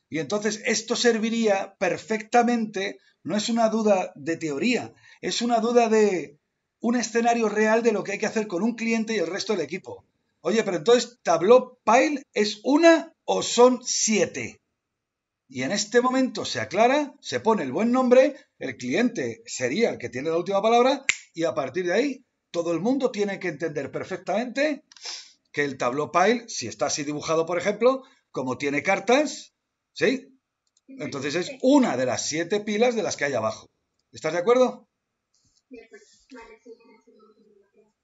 Y entonces esto serviría perfectamente, no es una duda de teoría, es una duda de un escenario real de lo que hay que hacer con un cliente y el resto del equipo. Oye, pero entonces tabló pile es una o son siete. Y en este momento se aclara, se pone el buen nombre, el cliente sería el que tiene la última palabra y a partir de ahí, todo el mundo tiene que entender perfectamente que el tableau pile, si está así dibujado, por ejemplo, como tiene cartas, ¿sí? Entonces es una de las siete pilas de las que hay abajo. ¿Estás de acuerdo?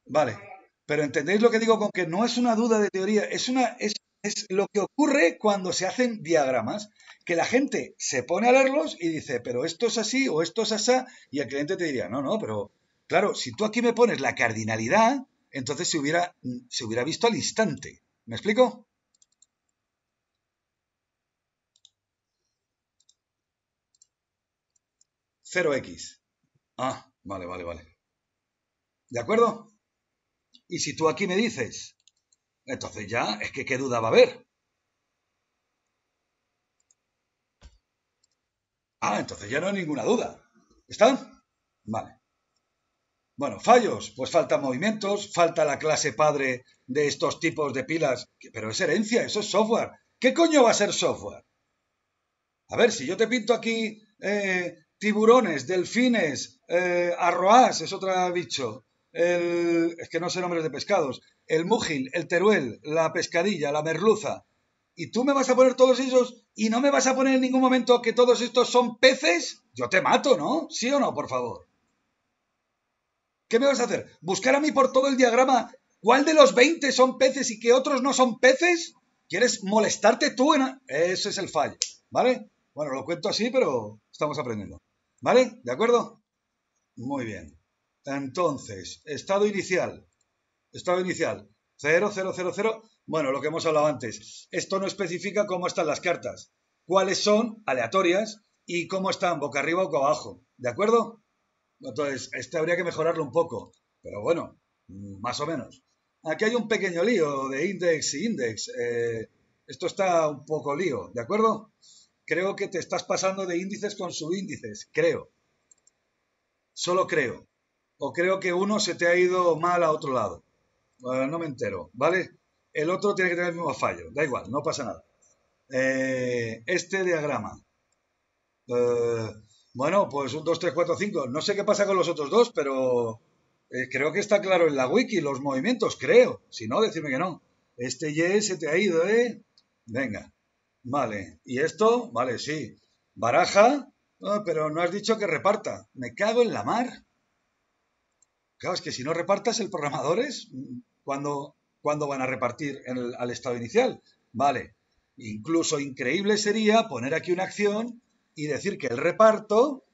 Vale. Pero entendéis lo que digo con que no es una duda de teoría, es una es, lo que ocurre cuando se hacen diagramas, que la gente se pone a leerlos y dice, pero esto es así o esto es asá, y el cliente te diría, no, no, pero Claro, si tú aquí me pones la cardinalidad, entonces se hubiera, se hubiera visto al instante. ¿Me explico? Cero x Ah, vale, vale, vale. ¿De acuerdo? Y si tú aquí me dices, entonces ya, es que qué duda va a haber. Ah, entonces ya no hay ninguna duda. ¿Están? Vale. Bueno, fallos, pues faltan movimientos, falta la clase padre de estos tipos de pilas, pero es herencia, eso es software. ¿Qué coño va a ser software? A ver, si yo te pinto aquí eh, tiburones, delfines, eh, arroás, es otro bicho, es que no sé nombres de pescados, el múgil, el teruel, la pescadilla, la merluza, y tú me vas a poner todos esos y no me vas a poner en ningún momento que todos estos son peces, yo te mato, ¿no? ¿Sí o no, por favor? ¿Qué me vas a hacer? ¿Buscar a mí por todo el diagrama cuál de los 20 son peces y qué otros no son peces? ¿Quieres molestarte tú? En... Ese es el fallo, ¿vale? Bueno, lo cuento así, pero estamos aprendiendo. ¿Vale? ¿De acuerdo? Muy bien. Entonces, estado inicial. Estado inicial. 0, 0, 0, 0. Bueno, lo que hemos hablado antes. Esto no especifica cómo están las cartas. Cuáles son aleatorias y cómo están boca arriba o boca abajo. ¿De acuerdo? Entonces, este habría que mejorarlo un poco, pero bueno, más o menos. Aquí hay un pequeño lío de index y index. Eh, esto está un poco lío, ¿de acuerdo? Creo que te estás pasando de índices con subíndices, creo. Solo creo. O creo que uno se te ha ido mal a otro lado. no me entero, ¿vale? El otro tiene que tener el mismo fallo. Da igual, no pasa nada. Eh, este diagrama. Eh, bueno, pues un 2, 3, 4, 5. No sé qué pasa con los otros dos, pero eh, creo que está claro en la wiki los movimientos, creo. Si no, decirme que no. Este Y se te ha ido, ¿eh? Venga. Vale. ¿Y esto? Vale, sí. Baraja, ah, pero no has dicho que reparta. Me cago en la mar. Claro, es que si no repartas, el programador es cuando, cuando van a repartir al estado inicial. Vale. Incluso increíble sería poner aquí una acción y decir que el reparto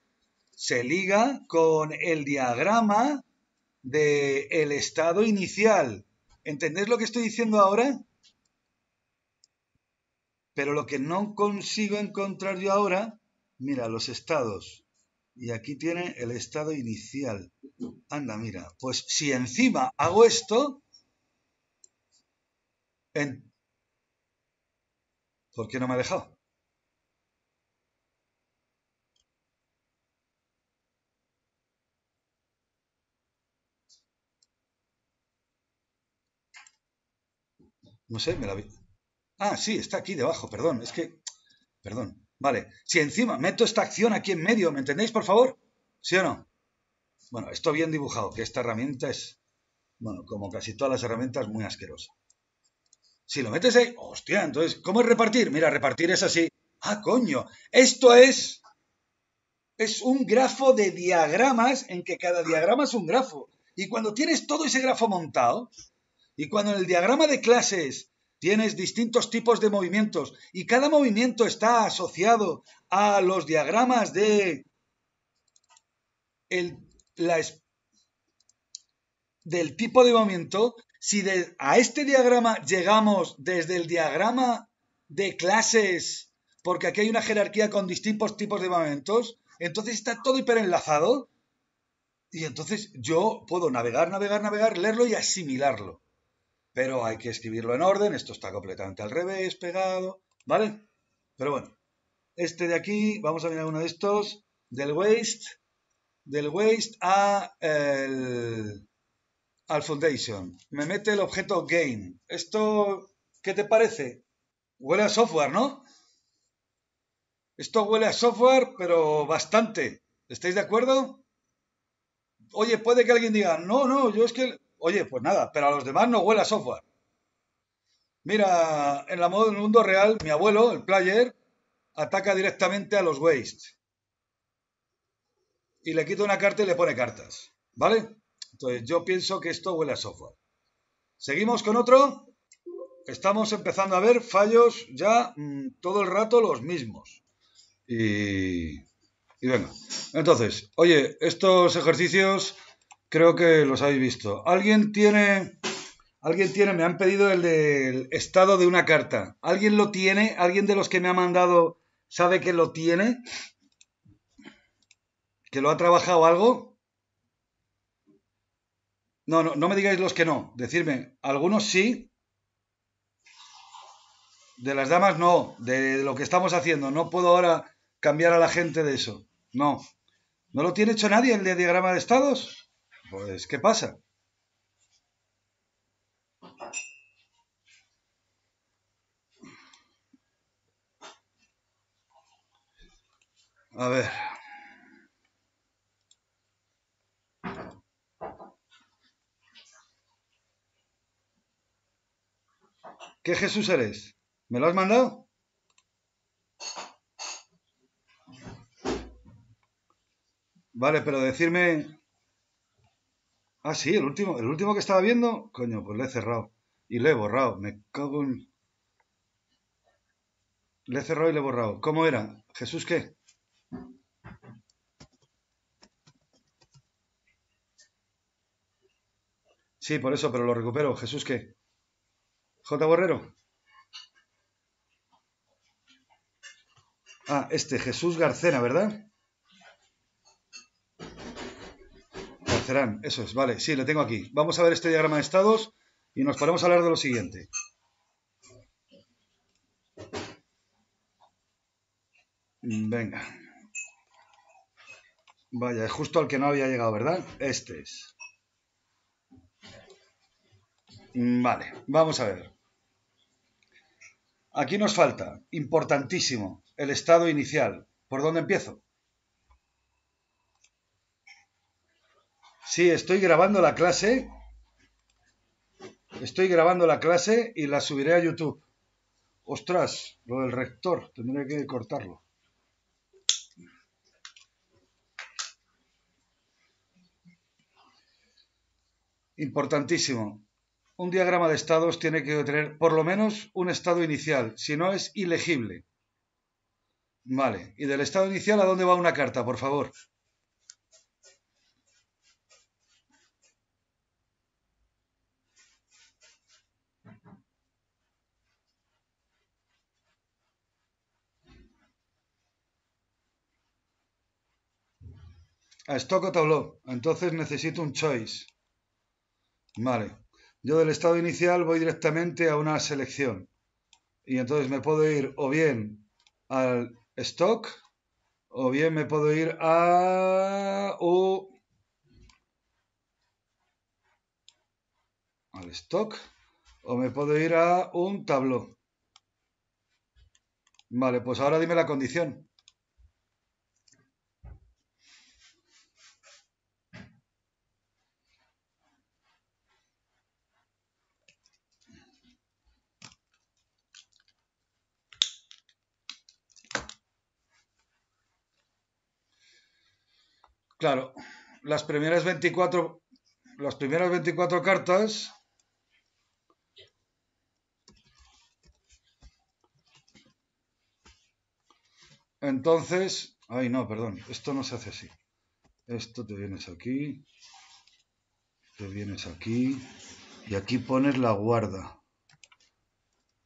se liga con el diagrama del el estado inicial. ¿Entendéis lo que estoy diciendo ahora? Pero lo que no consigo encontrar yo ahora, mira, los estados. Y aquí tiene el estado inicial. Anda, mira. Pues si encima hago esto, en... ¿por qué no me ha dejado? No sé, me la vi. Ah, sí, está aquí debajo, perdón, es que. Perdón. Vale. Si encima meto esta acción aquí en medio, ¿me entendéis, por favor? ¿Sí o no? Bueno, esto bien dibujado, que esta herramienta es, bueno, como casi todas las herramientas, muy asquerosa. Si lo metes ahí, hostia, entonces, ¿cómo es repartir? Mira, repartir es así. Ah, coño, esto es, es un grafo de diagramas en que cada diagrama es un grafo. Y cuando tienes todo ese grafo montado, y cuando en el diagrama de clases tienes distintos tipos de movimientos y cada movimiento está asociado a los diagramas de la, del tipo de movimiento, si a este diagrama llegamos desde el diagrama de clases, porque aquí hay una jerarquía con distintos tipos de movimientos, entonces está todo hiperenlazado y entonces yo puedo navegar, navegar, navegar, leerlo y asimilarlo pero hay que escribirlo en orden, esto está completamente al revés, pegado, ¿vale? Pero bueno, este de aquí, vamos a mirar uno de estos, del waste, del waste a el, al foundation. Me mete el objeto game. Esto, ¿qué te parece? Huele a software, ¿no? Esto huele a software, pero bastante. ¿Estáis de acuerdo? Oye, puede que alguien diga, no, no, yo es que Oye, pues nada, pero a los demás no huele a software. Mira, en, la, moda del mundo real, mi abuelo, el player, ataca directamente a los waste. Y le quita una carta y le pone cartas. ¿Vale? Entonces, yo pienso que esto huele a software. Seguimos con otro. Estamos empezando a ver fallos ya mm, todo el rato los mismos. Y, y venga. Entonces, oye, estos ejercicios creo que los habéis visto. ¿Alguien tiene, alguien tiene, me han pedido el del estado de una carta? ¿Alguien lo tiene? ¿Alguien de los que me ha mandado sabe que lo tiene? ¿Que lo ha trabajado algo? No, no, no me digáis los que no. Decirme, algunos sí. De las damas no, de lo que estamos haciendo. No puedo ahora cambiar a la gente de eso. No. ¿No lo tiene hecho nadie el de diagrama de estados? Pues, ¿qué pasa? A ver. ¿Qué Jesús eres? ¿Me lo has mandado? Vale, pero decirme Ah, sí, el último, el último que estaba viendo, coño, pues le he cerrado. Y le he borrado, me cago en... Le he cerrado y le he borrado. ¿Cómo era? ¿Jesús qué? Sí, por eso, pero lo recupero. ¿Jesús qué? ¿J. Borrero? Ah, este, Jesús Garcena, ¿verdad? eso es, vale, sí, lo tengo aquí. Vamos a ver este diagrama de estados y nos podemos a hablar de lo siguiente. Venga. Vaya, es justo al que no había llegado, ¿verdad? Este es. Mm, vale, vamos a ver. Aquí nos falta, importantísimo, el estado inicial. ¿Por dónde empiezo? Sí, estoy grabando la clase. Estoy grabando la clase y la subiré a YouTube. Ostras, lo del rector, tendré que cortarlo. Importantísimo. Un diagrama de estados tiene que tener por lo menos un estado inicial, si no es ilegible. Vale. ¿Y del estado inicial a dónde va una carta, por favor? A stock o tabló. Entonces necesito un choice. Vale. Yo del estado inicial voy directamente a una selección. Y entonces me puedo ir o bien al stock o bien me puedo ir a... al stock o me puedo ir a un tabló. Vale, pues ahora dime la condición. Claro, las primeras 24, las primeras 24 cartas Entonces, ay no, perdón, esto no se hace así. Esto te vienes aquí, te vienes aquí y aquí pones la guarda.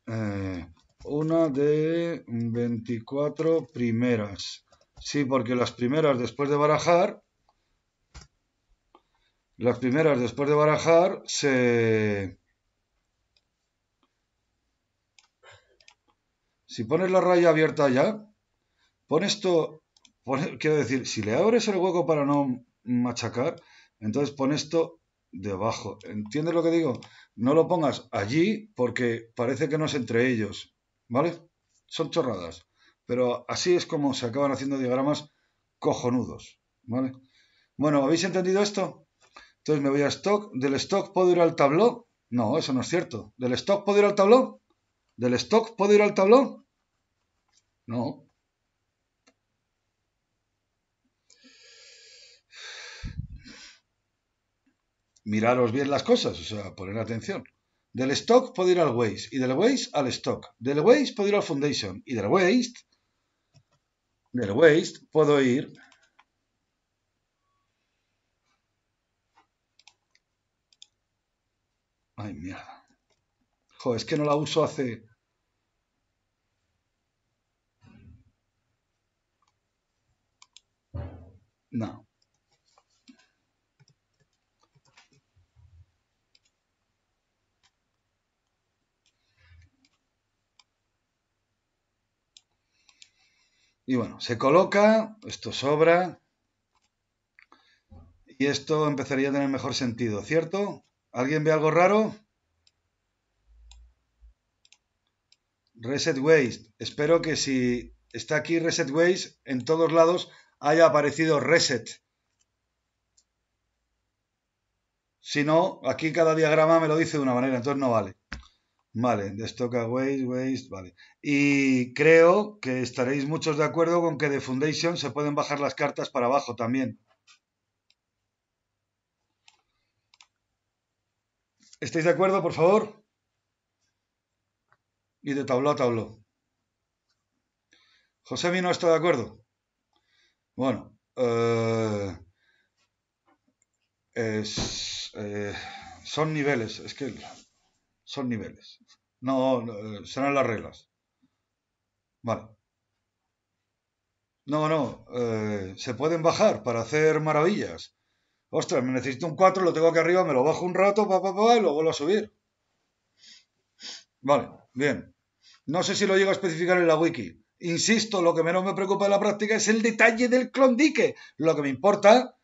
Eh, una de 24 primeras. Sí, porque las primeras después de barajar las primeras, después de barajar, se... Si pones la raya abierta ya, pon esto, quiero decir, si le abres el hueco para no machacar, entonces pon esto debajo. ¿Entiendes lo que digo? No lo pongas allí porque parece que no es entre ellos, ¿vale? Son chorradas. Pero así es como se acaban haciendo diagramas cojonudos, ¿vale? Bueno, ¿habéis entendido esto? Entonces me voy a stock. ¿Del stock puedo ir al tabló? No, eso no es cierto. ¿Del stock puedo ir al tabló? ¿Del stock puedo ir al tabló? No. Miraros bien las cosas, o sea, poner atención. Del stock puedo ir al waste, y del waste al stock. Del waste puedo ir al foundation, y del waste, del waste puedo ir Ay, mierda. Joder, es que no la uso hace... No. Y bueno, se coloca, esto sobra, y esto empezaría a tener mejor sentido, ¿cierto? ¿Alguien ve algo raro? Reset Waste. Espero que si está aquí Reset Waste, en todos lados haya aparecido Reset. Si no, aquí cada diagrama me lo dice de una manera, entonces no vale. Vale, destoca waste, waste, vale. Y creo que estaréis muchos de acuerdo con que de Foundation se pueden bajar las cartas para abajo también. ¿Estáis de acuerdo, por favor? Y de tabló a tabló. José no está de acuerdo. Bueno, eh, eh, son niveles, es que son niveles. No, serán las reglas. Vale. No, no, eh, se pueden bajar para hacer maravillas. Ostras, me necesito un 4, lo tengo aquí arriba, me lo bajo un rato, pa, pa, pa, y lo vuelvo a subir. Vale, bien. No sé si lo llego a especificar en la wiki. Insisto, lo que menos me preocupa en la práctica es el detalle del clondique. Lo que me importa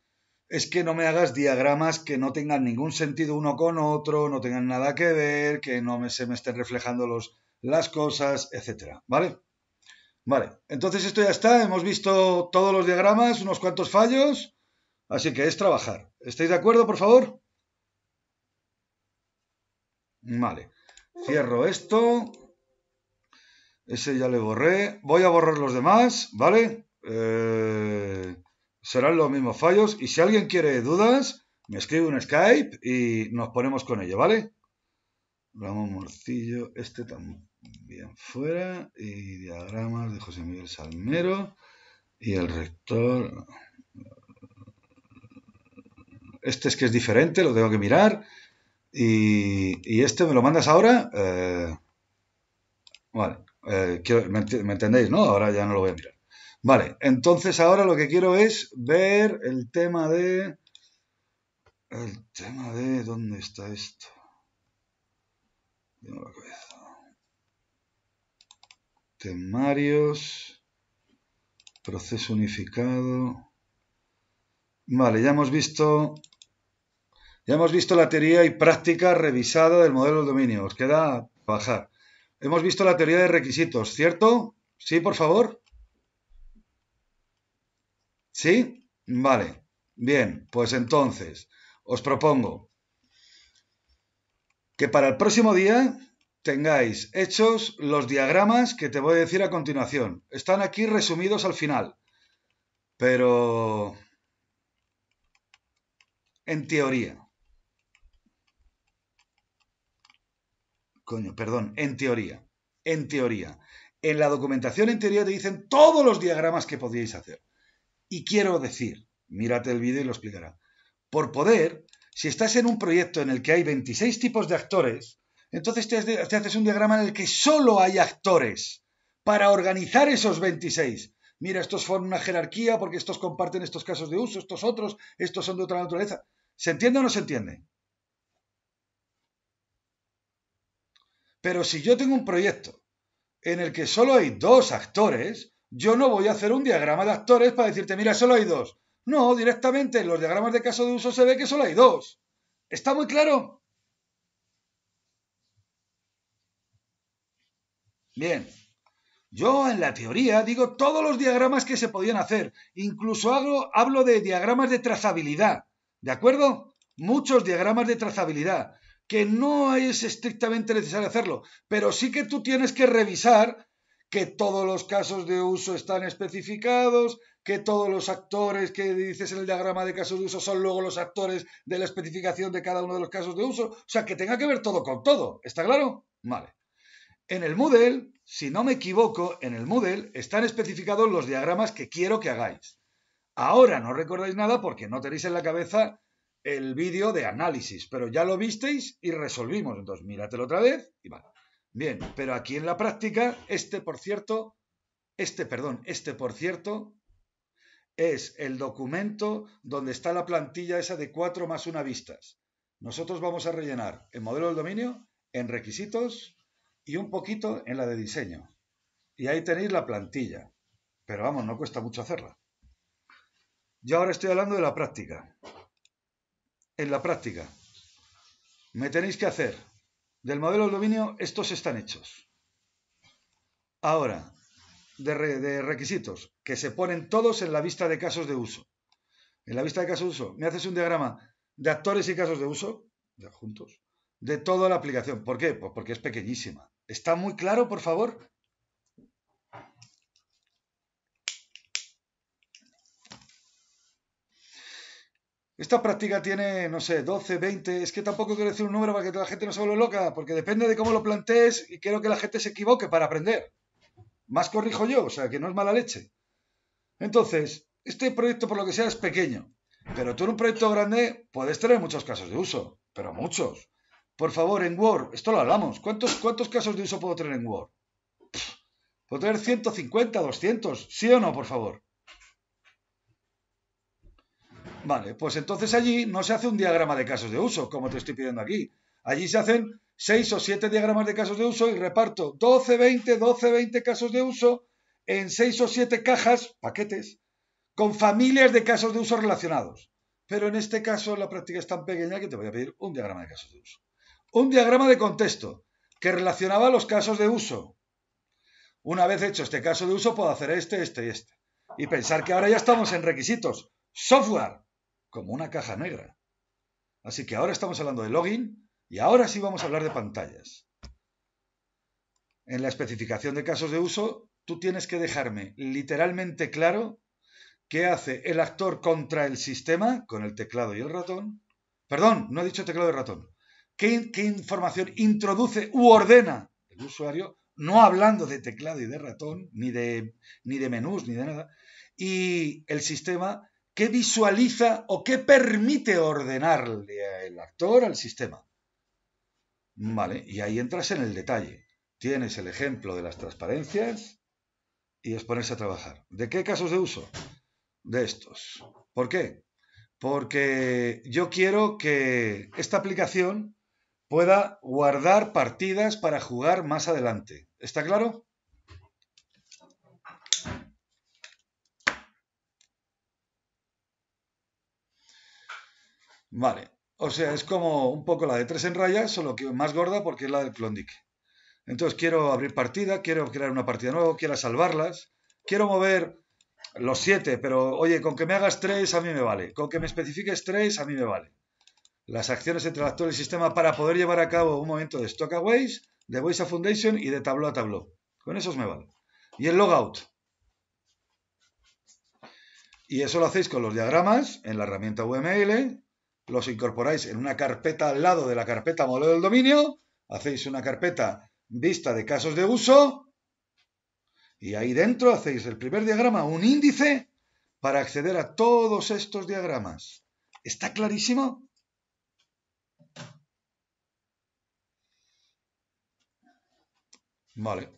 es que no me hagas diagramas que no tengan ningún sentido uno con otro, no tengan nada que ver, que no me, se me estén reflejando las cosas, etcétera, ¿vale? Vale, entonces esto ya está, hemos visto todos los diagramas, unos cuantos fallos, Así que es trabajar. ¿Estáis de acuerdo, por favor? Vale. Cierro esto. Ese ya le borré. Voy a borrar los demás, ¿vale? Eh, serán los mismos fallos. Y si alguien quiere dudas, me escribe un Skype y nos ponemos con ello, ¿vale? Ramón Morcillo, este también fuera. Y diagramas de José Miguel Salmero. Y el rector este es que es diferente, lo tengo que mirar. Y, este me lo mandas ahora. Eh, vale, eh, me, entendéis, ¿no? Ahora ya no lo voy a mirar. Vale, entonces ahora lo que quiero es ver el tema de... El tema de... ¿Dónde está esto? Tengo la Temarios. Proceso unificado. Vale, ya hemos visto ya hemos visto la teoría y práctica revisada del modelo de dominio. Os queda bajar. Hemos visto la teoría de requisitos, ¿cierto? ¿Sí, por favor? ¿Sí? Vale. Bien, pues entonces, os propongo que para el próximo día tengáis hechos los diagramas que te voy a decir a continuación. Están aquí resumidos al final. Pero... En teoría. Coño, perdón, en teoría. En teoría. En la documentación, en teoría, te dicen todos los diagramas que podíais hacer. Y quiero decir, mírate el vídeo y lo explicará. Por poder, si estás en un proyecto en el que hay 26 tipos de actores, entonces te, te haces un diagrama en el que solo hay actores para organizar esos 26 mira, estos forman una jerarquía porque estos comparten estos casos de uso, estos otros, estos son de otra naturaleza. ¿Se entiende o no se entiende? Pero si yo tengo un proyecto en el que solo hay dos actores, yo no voy a hacer un diagrama de actores para decirte, mira, solo hay dos. No, directamente en los diagramas de caso de uso se ve que solo hay dos. ¿Está muy claro? Bien. Yo en la teoría digo todos los diagramas que se podían hacer. Incluso hablo de diagramas de trazabilidad. ¿De acuerdo? Muchos diagramas de trazabilidad que no es estrictamente necesario hacerlo, pero sí que tú tienes que revisar que todos los casos de uso están especificados, que todos los actores que dices en el diagrama de casos de uso son luego los actores de la especificación de cada uno de los casos de uso, o sea, que tenga que ver todo con todo, ¿está claro? Vale. En el Moodle, si no me equivoco, en el Moodle están especificados los diagramas que quiero que hagáis. Ahora no recordáis nada porque no tenéis en la cabeza el vídeo de análisis, pero ya lo visteis y resolvimos. Entonces, míratelo otra vez y va. Bien, pero aquí en la práctica, este, por cierto, este, perdón, este, por cierto, es el documento donde está la plantilla esa de cuatro más una vistas. Nosotros vamos a rellenar el modelo del dominio, en requisitos y un poquito en la de diseño. Y ahí tenéis la plantilla. Pero vamos, no cuesta mucho hacerla. Yo ahora estoy hablando de la práctica en la práctica. Me tenéis que hacer. Del modelo de dominio, estos están hechos. Ahora, de, requisitos, que se ponen todos en la vista de casos de uso. En la vista de casos de uso, me haces un diagrama de actores y casos de uso, de, juntos, de toda la aplicación. ¿Por qué? Pues porque es pequeñísima. ¿Está muy claro, por favor? Esta práctica tiene, no sé, 12, 20. Es que tampoco quiero decir un número para que la gente no se vuelva loca, porque depende de cómo lo plantees y quiero que la gente se equivoque para aprender. Más corrijo yo, o sea, que no es mala leche. Entonces, este proyecto, por lo que sea, es pequeño. Pero tú en un proyecto grande puedes tener muchos casos de uso, pero muchos. Por favor, en Word, esto lo hablamos. ¿Cuántos, cuántos casos de uso puedo tener en Word? puedo tener 150, 200, ¿sí o no, por favor? Vale, pues entonces allí no se hace un diagrama de casos de uso, como te estoy pidiendo aquí. Allí se hacen 6 o 7 diagramas de casos de uso y reparto 12, 20, 12, 20 casos de uso en 6 o 7 cajas, paquetes, con familias de casos de uso relacionados. Pero en este caso la práctica es tan pequeña que te voy a pedir un diagrama de casos de uso. Un diagrama de contexto que relacionaba los casos de uso. Una vez hecho este caso de uso, puedo hacer este, este y este. Y pensar que ahora ya estamos en requisitos. Software como una caja negra. Así que ahora estamos hablando de login y ahora sí vamos a hablar de pantallas. En la especificación de casos de uso, tú tienes que dejarme literalmente claro qué hace el actor contra el sistema con el teclado y el ratón. Perdón, no he dicho teclado y ratón. ¿Qué, información introduce u ordena el usuario? No hablando de teclado y de ratón, ni de menús, ni de nada. Y el sistema ¿Qué visualiza o qué permite ordenarle al actor al sistema. Vale, y ahí entras en el detalle. Tienes el ejemplo de las transparencias y os ponerse a trabajar. ¿De qué casos de uso? De estos. ¿Por qué? Porque yo quiero que esta aplicación pueda guardar partidas para jugar más adelante. ¿Está claro? Vale. O sea, es como un poco la de tres en raya, solo que más gorda porque es la del Klondike. Entonces quiero abrir partida, quiero crear una partida nueva, quiero salvarlas, quiero mover los siete, pero oye, con que me hagas tres a mí me vale, con que me especifiques tres a mí me vale. Las acciones entre el actor y el sistema para poder llevar a cabo un momento de stockaways, de voice a foundation y de tableau a tableau. Con esos me vale. Y el logout. Y eso lo hacéis con los diagramas en la herramienta UML los incorporáis en una carpeta al lado de la carpeta modelo del dominio, hacéis una carpeta vista de casos de uso y ahí dentro hacéis el primer diagrama, un índice para acceder a todos estos diagramas. ¿Está clarísimo? Vale.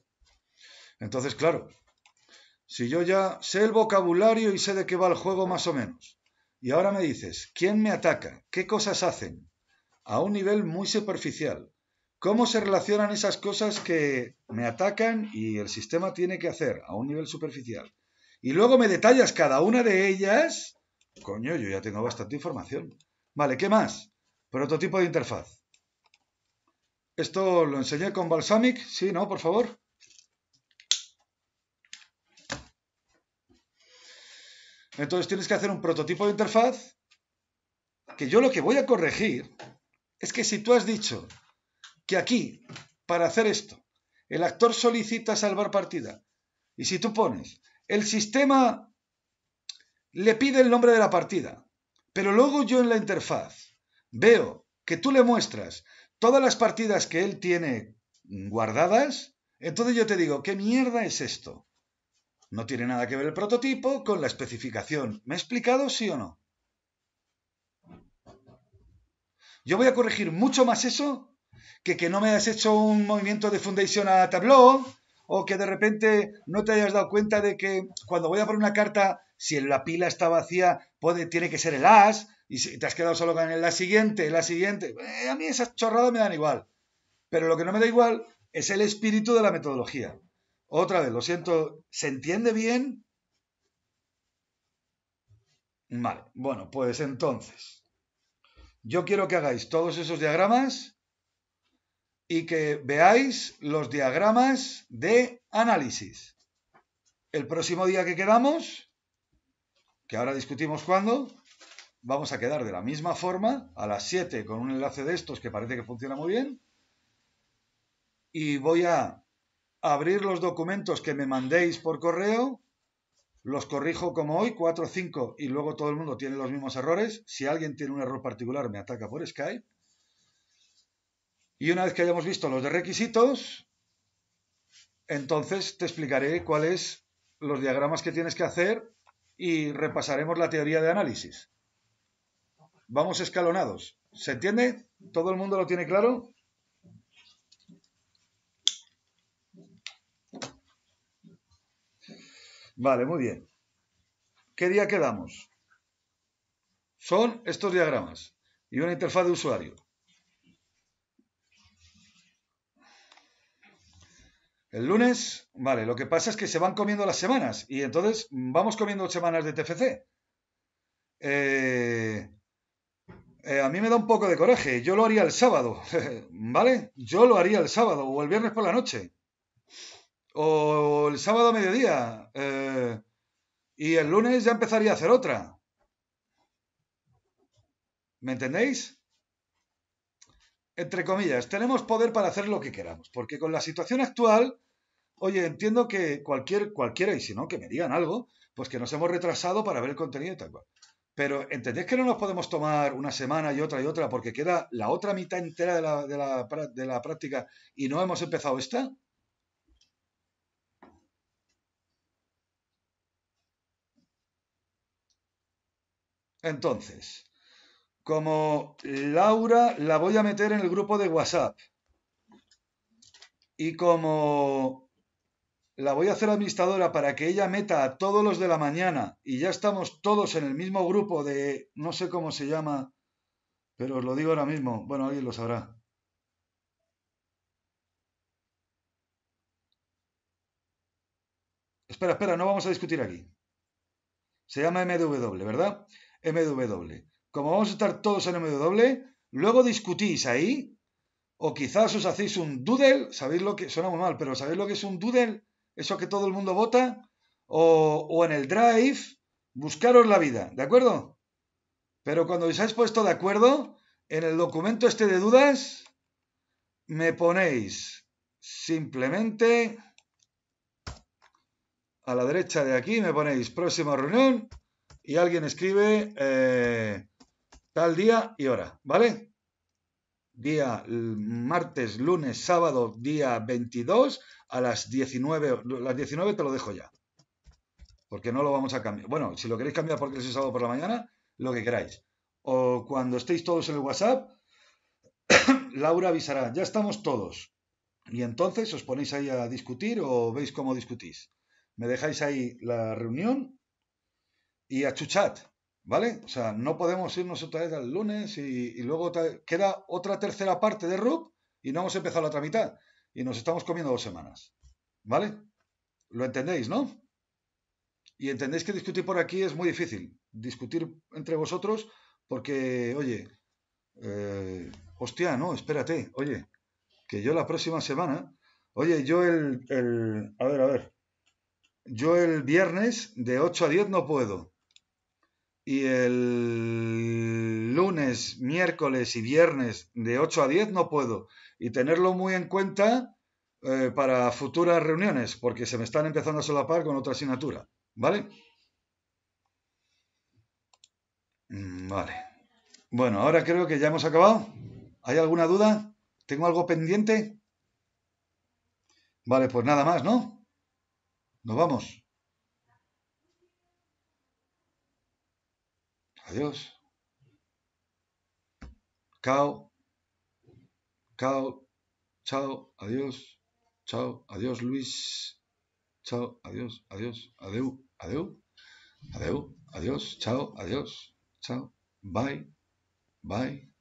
Entonces, claro, si yo ya sé el vocabulario y sé de qué va el juego más o menos, y ahora me dices, ¿quién me ataca? ¿Qué cosas hacen? A un nivel muy superficial. ¿Cómo se relacionan esas cosas que me atacan y el sistema tiene que hacer a un nivel superficial? Y luego me detallas cada una de ellas. Coño, yo ya tengo bastante información. Vale, ¿qué más? Prototipo de interfaz. Esto lo enseñé con Balsamic. Sí, ¿no? Por favor. Entonces tienes que hacer un prototipo de interfaz que yo lo que voy a corregir es que si tú has dicho que aquí, para hacer esto, el actor solicita salvar partida, y si tú pones, el sistema le pide el nombre de la partida, pero luego yo en la interfaz veo que tú le muestras todas las partidas que él tiene guardadas, entonces yo te digo, ¿qué mierda es esto? No tiene nada que ver el prototipo con la especificación. ¿Me he explicado sí o no? Yo voy a corregir mucho más eso que que no me hayas hecho un movimiento de fundación a Tableau o que de repente no te hayas dado cuenta de que cuando voy a por una carta, si la pila está vacía, puede, tiene que ser el as y te has quedado solo con el la siguiente, la siguiente. Eh, a mí esas chorradas me dan igual. Pero lo que no me da igual es el espíritu de la metodología. Otra vez, lo siento. ¿Se entiende bien? Vale, bueno, pues entonces, yo quiero que hagáis todos esos diagramas y que veáis los diagramas de análisis. El próximo día que quedamos, que ahora discutimos cuándo, vamos a quedar de la misma forma, a las 7, con un enlace de estos que parece que funciona muy bien, y voy a abrir los documentos que me mandéis por correo, los corrijo como hoy, 4 o 5, y luego todo el mundo tiene los mismos errores. Si alguien tiene un error particular, me ataca por Skype. Y una vez que hayamos visto los de requisitos, entonces te explicaré cuáles los diagramas que tienes que hacer y repasaremos la teoría de análisis. Vamos escalonados. ¿Se entiende? ¿Todo el mundo lo tiene claro? Vale, muy bien. ¿Qué día quedamos? Son estos diagramas y una interfaz de usuario. El lunes, vale, lo que pasa es que se van comiendo las semanas y entonces vamos comiendo semanas de TFC. Eh, eh, a mí me da un poco de coraje. Yo lo haría el sábado, ¿vale? Yo lo haría el sábado o el viernes por la noche. O el sábado a mediodía. Eh, y el lunes ya empezaría a hacer otra. ¿Me entendéis? Entre comillas, tenemos poder para hacer lo que queramos, porque con la situación actual, oye, entiendo que cualquier, cualquiera, y si no, que me digan algo, pues que nos hemos retrasado para ver el contenido y tal cual. Pero entendéis que no nos podemos tomar una semana y otra y otra porque queda la otra mitad entera de la, de la, de la práctica y no hemos empezado esta. Entonces, como Laura la voy a meter en el grupo de WhatsApp y como la voy a hacer administradora para que ella meta a todos los de la mañana y ya estamos todos en el mismo grupo de no sé cómo se llama, pero os lo digo ahora mismo, bueno, alguien lo sabrá. Espera, espera, no vamos a discutir aquí. Se llama MW, ¿verdad? MW. Como vamos a estar todos en MW, luego discutís ahí, o quizás os hacéis un doodle, sabéis lo que, suena muy mal, pero ¿sabéis lo que es un doodle? Eso que todo el mundo vota, o, en el drive, buscaros la vida, ¿de acuerdo? Pero cuando os hayáis puesto de acuerdo, en el documento este de dudas, me ponéis simplemente a la derecha de aquí, me ponéis próxima reunión y alguien escribe eh, tal día y hora, ¿vale? Día martes, lunes, sábado, día 22 a las 19. Las 19 te lo dejo ya. Porque no lo vamos a cambiar. Bueno, si lo queréis cambiar porque es sábado por la mañana, lo que queráis. O cuando estéis todos en el WhatsApp, Laura avisará, ya estamos todos. Y entonces os ponéis ahí a discutir o veis cómo discutís. Me dejáis ahí la reunión y a chuchat, ¿vale? O sea, no podemos irnos otra vez al lunes y, luego queda otra tercera parte de RUP y no hemos empezado la otra mitad y nos estamos comiendo dos semanas, ¿vale? ¿Lo entendéis, no? Y entendéis que discutir por aquí es muy difícil. Discutir entre vosotros porque, oye, eh, hostia, no, espérate, oye, que yo la próxima semana, oye, yo el, el, a ver, a ver, yo el viernes de 8 a 10 no puedo y el lunes, miércoles y viernes de 8 a 10 no puedo. Y tenerlo muy en cuenta eh, para futuras reuniones, porque se me están empezando a solapar con otra asignatura. ¿Vale? Mm, vale. Bueno, ahora creo que ya hemos acabado. ¿Hay alguna duda? ¿Tengo algo pendiente? Vale, pues nada más, ¿no? Nos vamos. Adiós. Cao. Chao. Chao. Adiós. Chao. Adiós, Luis. Chao. Adiós. Adiós. Adeu. Adeu. Adeu. Adiós. Chao. Adiós. Chao. Bye. Bye.